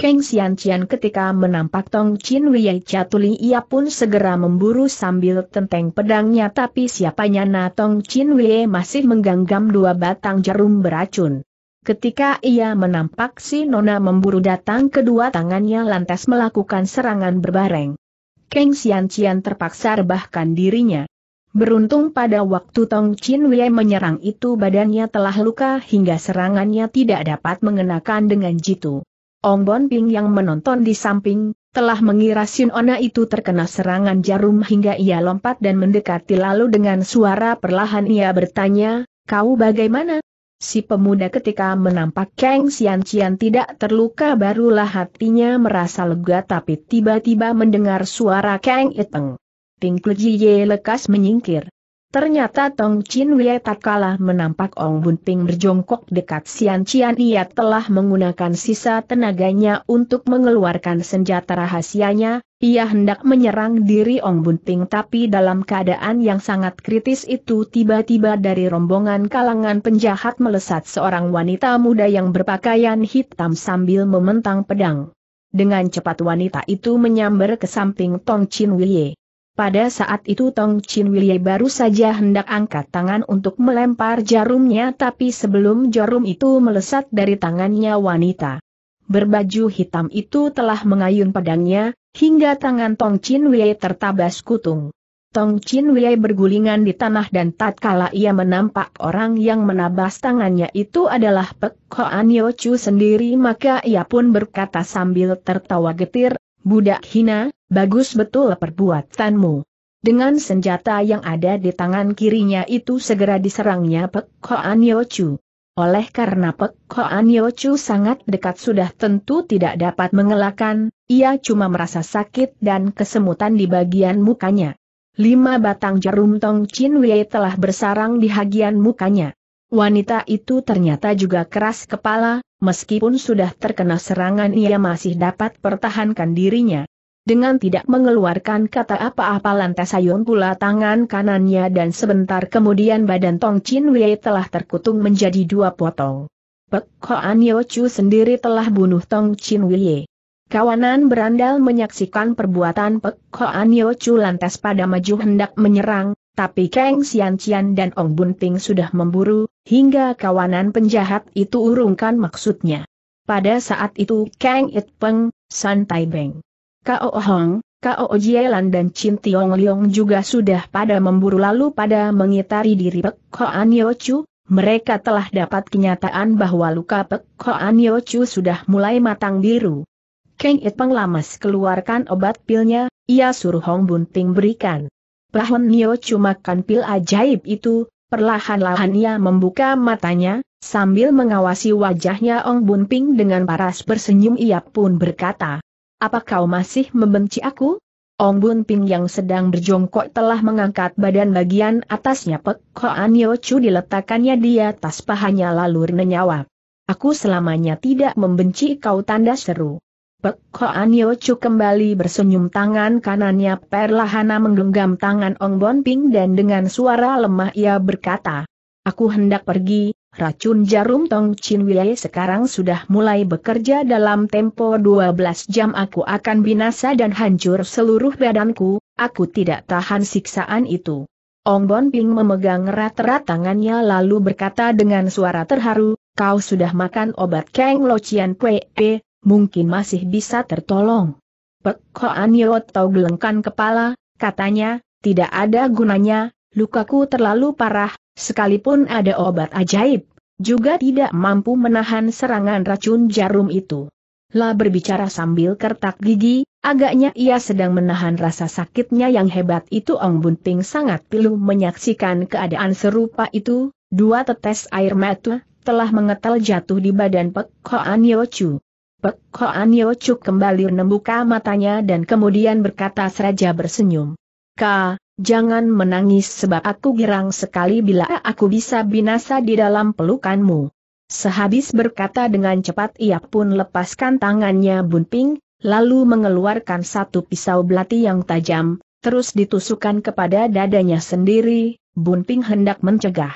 Keng Xian Qian ketika menampak Tong Chin Wei Chatuli ia pun segera memburu sambil tenteng pedangnya tapi siapanya na Tong Chin Wei masih menggenggam dua batang jarum beracun. Ketika ia menampak si Nona memburu datang kedua tangannya lantas melakukan serangan berbareng. Keng Xian Qian terpaksa rebahkan dirinya. Beruntung pada waktu Tong Chin Wei menyerang itu badannya telah luka hingga serangannya tidak dapat mengenakan dengan jitu. Ong Bon Ping yang menonton di samping, telah mengira Ona itu terkena serangan jarum hingga ia lompat dan mendekati lalu dengan suara perlahan ia bertanya, kau bagaimana? Si pemuda ketika menampak Kang Sian Cian tidak terluka barulah hatinya merasa lega tapi tiba-tiba mendengar suara Kang Iteng. Ting Ye lekas menyingkir. Ternyata Tong Chin Wei tak kalah menampak Ong Bun Ping berjongkok dekat Sian Cian ia telah menggunakan sisa tenaganya untuk mengeluarkan senjata rahasianya, ia hendak menyerang diri Ong Bun Ping tapi dalam keadaan yang sangat kritis itu tiba-tiba dari rombongan kalangan penjahat melesat seorang wanita muda yang berpakaian hitam sambil mementang pedang. Dengan cepat wanita itu menyambar ke samping Tong Chin Wei. Pada saat itu Tong Chin Wilye baru saja hendak angkat tangan untuk melempar jarumnya tapi sebelum jarum itu melesat dari tangannya wanita. Berbaju hitam itu telah mengayun pedangnya, hingga tangan Tong Chin Wilye tertabas kutung. Tong Chin Wei bergulingan di tanah dan tatkala ia menampak orang yang menabas tangannya itu adalah Pek Hoan Yo Chu sendiri maka ia pun berkata sambil tertawa getir, Budak hina, bagus betul perbuatanmu. Dengan senjata yang ada di tangan kirinya itu segera diserangnya Pek Koan Yochu. Oleh karena Pek Koan Yochu sangat dekat sudah tentu tidak dapat mengelakkan, ia cuma merasa sakit dan kesemutan di bagian mukanya. Lima batang jarum Tong Chin Wei telah bersarang di bagian mukanya. Wanita itu ternyata juga keras kepala, Meskipun sudah terkena serangan ia masih dapat pertahankan dirinya. Dengan tidak mengeluarkan kata apa-apa lantas Ayun pula tangan kanannya dan sebentar kemudian badan Tong Chin Wei telah terkutung menjadi dua potong. Pek Hoan Yo Chu sendiri telah bunuh Tong Chin Wei. Kawanan berandal menyaksikan perbuatan Pek Hoan Yo Chu lantas pada maju hendak menyerang, tapi Kang Xian Qian dan Ong Bunting sudah memburu, hingga kawanan penjahat itu urungkan maksudnya. Pada saat itu Kang It Peng, San Tai Beng, Kao Hong, Kao Jielan dan Chin Tiong Liong juga sudah pada memburu lalu pada mengitari diri Pek Hoan Yochu, mereka telah dapat kenyataan bahwa luka Pek Hoan Yochu sudah mulai matang biru. Kang It Peng lamas keluarkan obat pilnya, ia suruh Hong Bunting berikan. Pahon Nio makan pil ajaib itu, Perlahan-lahan ia membuka matanya, sambil mengawasi wajahnya Ong Bun Ping dengan paras bersenyum ia pun berkata, Apa kau masih membenci aku? Ong Bun Ping yang sedang berjongkok telah mengangkat badan bagian atasnya Pek Anio Yo Chu diletakkannya di atas pahanya lalu menyawab. Aku selamanya tidak membenci kau tanda seru. Pek Koan Chu kembali bersenyum tangan kanannya perlahan menggenggam tangan Ong Bon Ping dan dengan suara lemah ia berkata, Aku hendak pergi, racun jarum Tong Chin Wei sekarang sudah mulai bekerja dalam tempo 12 jam aku akan binasa dan hancur seluruh badanku, aku tidak tahan siksaan itu. Ong Bon Ping memegang erat-erat tangannya lalu berkata dengan suara terharu, Kau sudah makan obat Kang Lo Chian Pe? mungkin masih bisa tertolong. Pek Koan Yo gelengkan kepala, katanya, tidak ada gunanya, lukaku terlalu parah, sekalipun ada obat ajaib, juga tidak mampu menahan serangan racun jarum itu. Lah berbicara sambil kertak gigi, agaknya ia sedang menahan rasa sakitnya yang hebat itu Ong Bunting sangat pilu menyaksikan keadaan serupa itu, dua tetes air mata telah mengetel jatuh di badan Pek Koan Pek Hoan Chuk kembali membuka matanya dan kemudian berkata seraja bersenyum. Ka, jangan menangis sebab aku girang sekali bila aku bisa binasa di dalam pelukanmu. Sehabis berkata dengan cepat ia pun lepaskan tangannya Bunping, lalu mengeluarkan satu pisau belati yang tajam, terus ditusukkan kepada dadanya sendiri, Bunping hendak mencegah.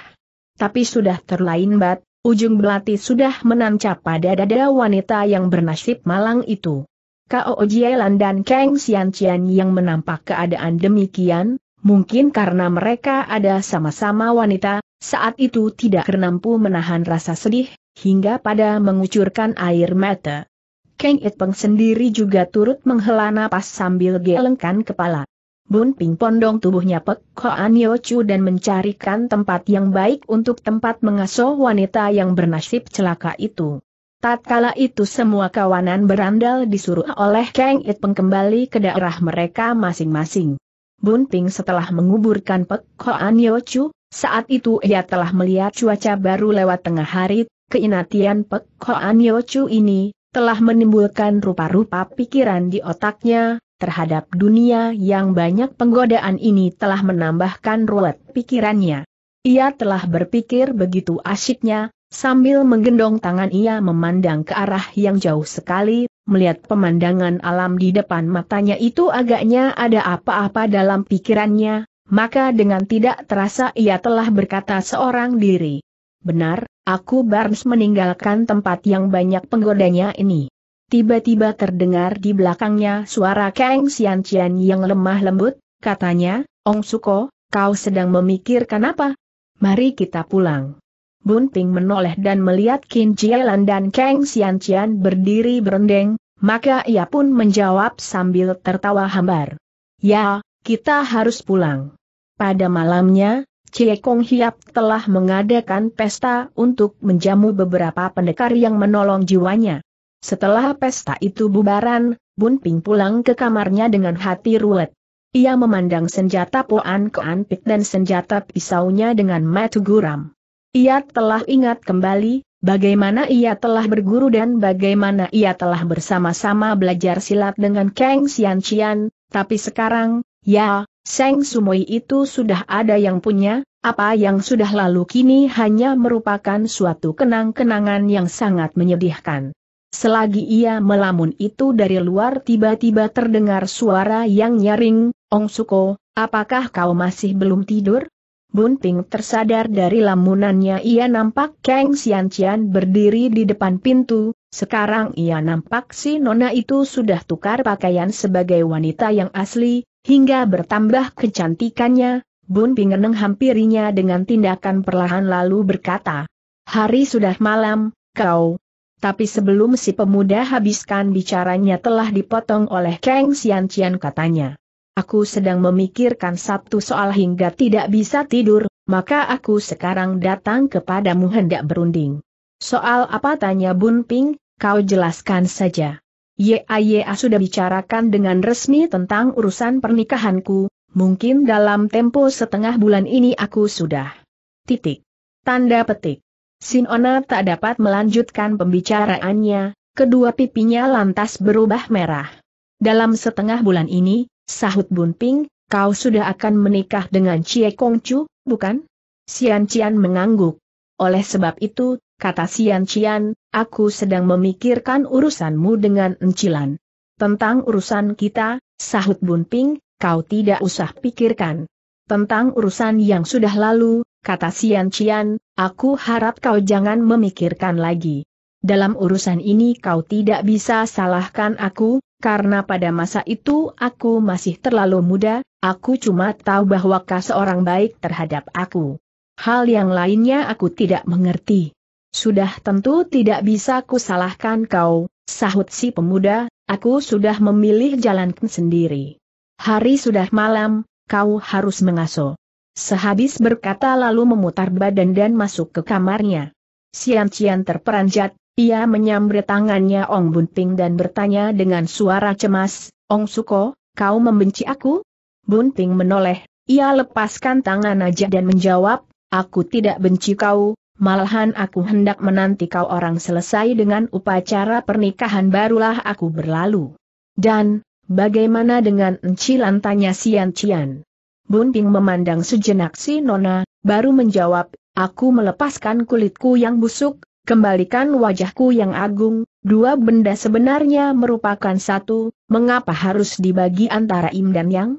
Tapi sudah terlambat, Ujung belati sudah menancap pada dada wanita yang bernasib malang itu. Kao Jielan dan Kang Xianqian yang menampak keadaan demikian, mungkin karena mereka ada sama-sama wanita, saat itu tidak mampu menahan rasa sedih, hingga pada mengucurkan air mata. Kang Itpeng sendiri juga turut menghela napas sambil gelengkan kepala. Bun Ping pondong tubuhnya Pek Koan Yo Chu dan mencarikan tempat yang baik untuk tempat mengasuh wanita yang bernasib celaka itu. Tatkala itu semua kawanan berandal disuruh oleh Kang It Peng ke daerah mereka masing-masing. Bun Ping setelah menguburkan Pek Koan Yo Chu, saat itu ia telah melihat cuaca baru lewat tengah hari, keinatian Pek Koan Yo Chu ini, telah menimbulkan rupa-rupa pikiran di otaknya, terhadap dunia yang banyak penggodaan ini telah menambahkan ruwet pikirannya. Ia telah berpikir begitu asyiknya, sambil menggendong tangan ia memandang ke arah yang jauh sekali, melihat pemandangan alam di depan matanya itu agaknya ada apa-apa dalam pikirannya, maka dengan tidak terasa ia telah berkata seorang diri. Benar, aku Barnes meninggalkan tempat yang banyak penggodanya ini. Tiba-tiba terdengar di belakangnya suara Kang Sian yang lemah lembut, katanya, Ong Suko, kau sedang memikirkan apa? Mari kita pulang. Bun Ping menoleh dan melihat Qin Jielan dan Kang Sian berdiri berendeng, maka ia pun menjawab sambil tertawa hambar. Ya, kita harus pulang. Pada malamnya, Cie Kong Hiap telah mengadakan pesta untuk menjamu beberapa pendekar yang menolong jiwanya. Setelah pesta itu bubaran, Bun Ping pulang ke kamarnya dengan hati ruwet. Ia memandang senjata Poan Koan pit dan senjata pisaunya dengan mata guram. Ia telah ingat kembali, bagaimana ia telah berguru dan bagaimana ia telah bersama-sama belajar silat dengan Kang Xian Qian, tapi sekarang, ya, Seng Sumoi itu sudah ada yang punya, apa yang sudah lalu kini hanya merupakan suatu kenang-kenangan yang sangat menyedihkan. Selagi ia melamun itu dari luar tiba-tiba terdengar suara yang nyaring, Ong Suko, apakah kau masih belum tidur? Bunting tersadar dari lamunannya ia nampak Kang Sian Cian berdiri di depan pintu, sekarang ia nampak si nona itu sudah tukar pakaian sebagai wanita yang asli, hingga bertambah kecantikannya, Bun eneng hampirinya dengan tindakan perlahan lalu berkata, Hari sudah malam, kau, tapi sebelum si pemuda habiskan bicaranya telah dipotong oleh Kang Sian Qian katanya. Aku sedang memikirkan satu soal hingga tidak bisa tidur, maka aku sekarang datang kepadamu hendak berunding. Soal apa tanya Bun Ping, kau jelaskan saja. YAYA sudah bicarakan dengan resmi tentang urusan pernikahanku, mungkin dalam tempo setengah bulan ini aku sudah. Titik. Tanda petik. Sinona tak dapat melanjutkan pembicaraannya, kedua pipinya lantas berubah merah. Dalam setengah bulan ini, sahut Bunping, kau sudah akan menikah dengan Cie Kongcu, bukan? Sian Cian mengangguk. Oleh sebab itu, kata Sian Cian, aku sedang memikirkan urusanmu dengan Encilan. Tentang urusan kita, sahut Bunping, kau tidak usah pikirkan tentang urusan yang sudah lalu, kata Sian Cian, aku harap kau jangan memikirkan lagi. Dalam urusan ini kau tidak bisa salahkan aku, karena pada masa itu aku masih terlalu muda, aku cuma tahu bahwa kau seorang baik terhadap aku. Hal yang lainnya aku tidak mengerti. Sudah tentu tidak bisa kusalahkan kau, sahut si pemuda, aku sudah memilih jalan sendiri. Hari sudah malam, kau harus mengaso. Sehabis berkata lalu memutar badan dan masuk ke kamarnya. Sian Cian terperanjat, ia menyambret tangannya Ong Bunting dan bertanya dengan suara cemas, Ong Suko, kau membenci aku? Bunting menoleh, ia lepaskan tangan aja dan menjawab, aku tidak benci kau, malahan aku hendak menanti kau orang selesai dengan upacara pernikahan barulah aku berlalu. Dan, Bagaimana dengan encilan tanya Sian Cian? Bunting memandang sejenak si Nona, baru menjawab, aku melepaskan kulitku yang busuk, kembalikan wajahku yang agung, dua benda sebenarnya merupakan satu, mengapa harus dibagi antara im dan yang?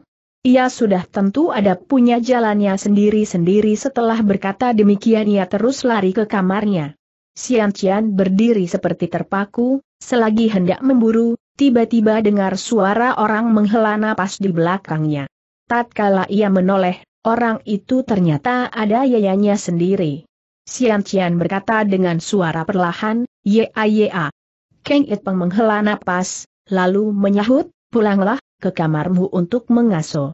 Ia sudah tentu ada punya jalannya sendiri-sendiri setelah berkata demikian ia terus lari ke kamarnya. Sian Cian berdiri seperti terpaku, selagi hendak memburu, tiba-tiba dengar suara orang menghela napas di belakangnya. Tatkala ia menoleh, orang itu ternyata ada yayanya sendiri. Sian Cian berkata dengan suara perlahan, ya. Kang Peng menghela napas, lalu menyahut, pulanglah ke kamarmu untuk mengaso.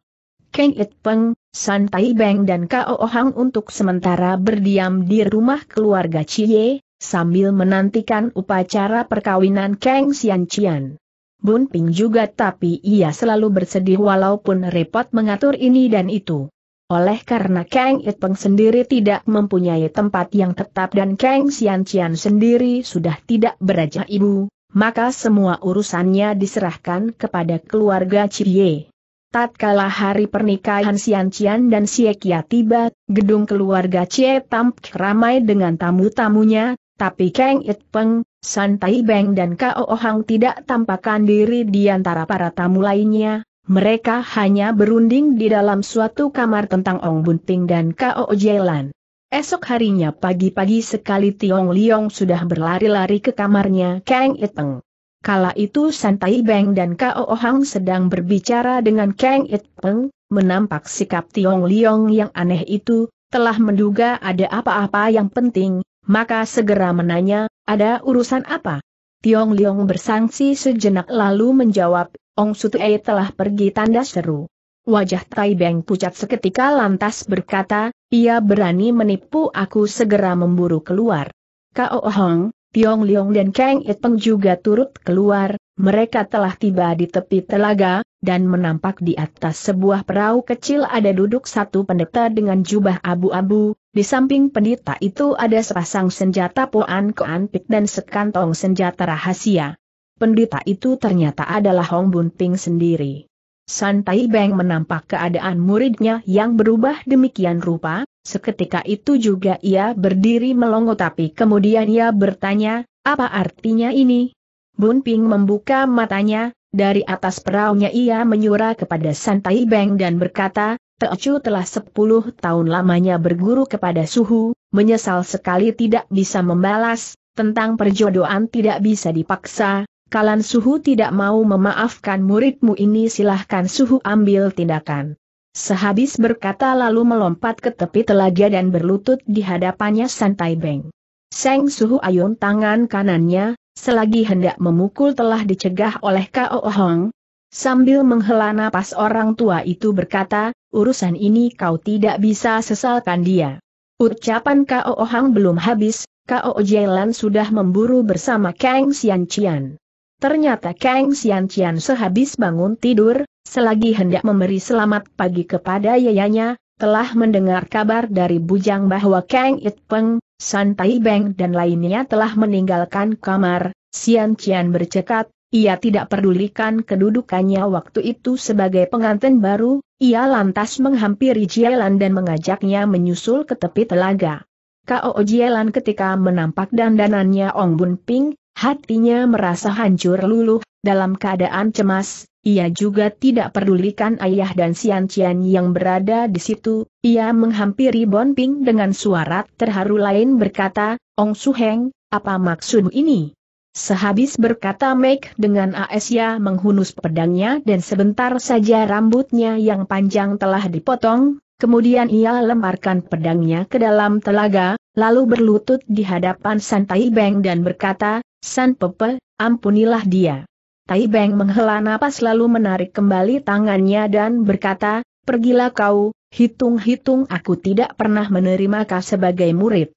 Kang Itpeng, San Tai Beng dan Kao Ohang untuk sementara berdiam di rumah keluarga Cie, sambil menantikan upacara perkawinan Kang Xian Cian. Bun Ping juga tapi ia selalu bersedih walaupun repot mengatur ini dan itu. Oleh karena Kang Itpeng sendiri tidak mempunyai tempat yang tetap dan Kang Xian Qian sendiri sudah tidak beraja ibu, maka semua urusannya diserahkan kepada keluarga Cie. Tatkala hari pernikahan Xian Qian dan Xie Kia tiba, gedung keluarga Cie tampak ramai dengan tamu-tamunya, tapi Kang Itpeng, San Tai Beng dan Kao Hang tidak tampakkan diri di antara para tamu lainnya, mereka hanya berunding di dalam suatu kamar tentang Ong Bunting dan Kao Jelan. Esok harinya pagi-pagi sekali Tiong Liong sudah berlari-lari ke kamarnya Kang Iteng. Kala itu San Tai Beng dan Kao Hang sedang berbicara dengan Kang Iteng, menampak sikap Tiong Liong yang aneh itu, telah menduga ada apa-apa yang penting, maka segera menanya, ada urusan apa? Tiong Liong bersangsi sejenak lalu menjawab, Ong Ei telah pergi tanda seru. Wajah Tai Beng pucat seketika lantas berkata, ia berani menipu aku segera memburu keluar. Kao Hong, Tiong Liong dan Kang Peng juga turut keluar, mereka telah tiba di tepi telaga, dan menampak di atas sebuah perahu kecil ada duduk satu pendeta dengan jubah abu-abu, di samping pendeta itu ada sepasang senjata poan keanpik dan sekantong senjata rahasia. Pendeta itu ternyata adalah Hong Bunting sendiri. Santai Beng menampak keadaan muridnya yang berubah demikian rupa, seketika itu juga ia berdiri melongo tapi kemudian ia bertanya, apa artinya ini? Bun Ping membuka matanya, dari atas peraunya ia menyura kepada Santai Beng dan berkata, Teocu telah sepuluh tahun lamanya berguru kepada suhu, menyesal sekali tidak bisa membalas, tentang perjodohan tidak bisa dipaksa, kalan suhu tidak mau memaafkan muridmu ini silahkan suhu ambil tindakan. Sehabis berkata lalu melompat ke tepi telaga dan berlutut di hadapannya Santai Beng. Seng Suhu Ayun tangan kanannya, selagi hendak memukul telah dicegah oleh Kao Hong. Sambil menghela napas orang tua itu berkata, urusan ini kau tidak bisa sesalkan dia. Ucapan K.O. Ohang belum habis, K.O. Jailan sudah memburu bersama Kang Sian Cian. Ternyata Kang Sian Cian sehabis bangun tidur, selagi hendak memberi selamat pagi kepada yayanya, telah mendengar kabar dari bujang bahwa Kang It Peng, San Tai Beng dan lainnya telah meninggalkan kamar, Sian Cian bercekat, ia tidak pedulikan kedudukannya waktu itu sebagai pengantin baru, ia lantas menghampiri Jielan dan mengajaknya menyusul ke tepi telaga. K.O. Jielan ketika menampak dandanannya Ong Bun Ping, hatinya merasa hancur luluh, dalam keadaan cemas, ia juga tidak pedulikan ayah dan Sian Cian yang berada di situ, ia menghampiri Bon Ping dengan suara terharu lain berkata, Ong Suheng, apa maksud ini? Sehabis berkata Meg dengan Asia ya menghunus pedangnya dan sebentar saja rambutnya yang panjang telah dipotong, kemudian ia lemparkan pedangnya ke dalam telaga, lalu berlutut di hadapan San Tai Beng dan berkata, San Pepe, ampunilah dia. Tai Beng menghela napas lalu menarik kembali tangannya dan berkata, pergilah kau, hitung-hitung aku tidak pernah menerima kau sebagai murid.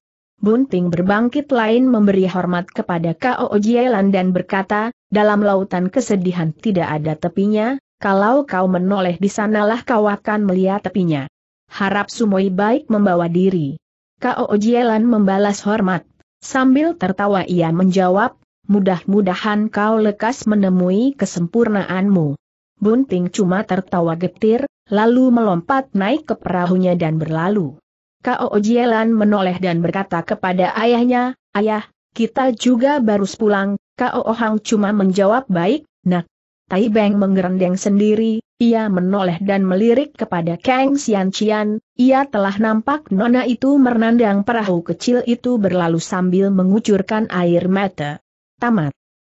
Bunting berbangkit lain memberi hormat kepada K.O. Jielan dan berkata, dalam lautan kesedihan tidak ada tepinya, kalau kau menoleh di sanalah kau akan melihat tepinya. Harap Sumoi baik membawa diri. K.O. Jielan membalas hormat. Sambil tertawa ia menjawab, mudah-mudahan kau lekas menemui kesempurnaanmu. Bunting cuma tertawa getir, lalu melompat naik ke perahunya dan berlalu. Kao Jielan menoleh dan berkata kepada ayahnya, Ayah, kita juga baru pulang, Kao Ohang cuma menjawab baik, nak. Tai Beng menggerendeng sendiri, ia menoleh dan melirik kepada Kang Sian Cian, ia telah nampak nona itu menandang perahu kecil itu berlalu sambil mengucurkan air mata. Tamat.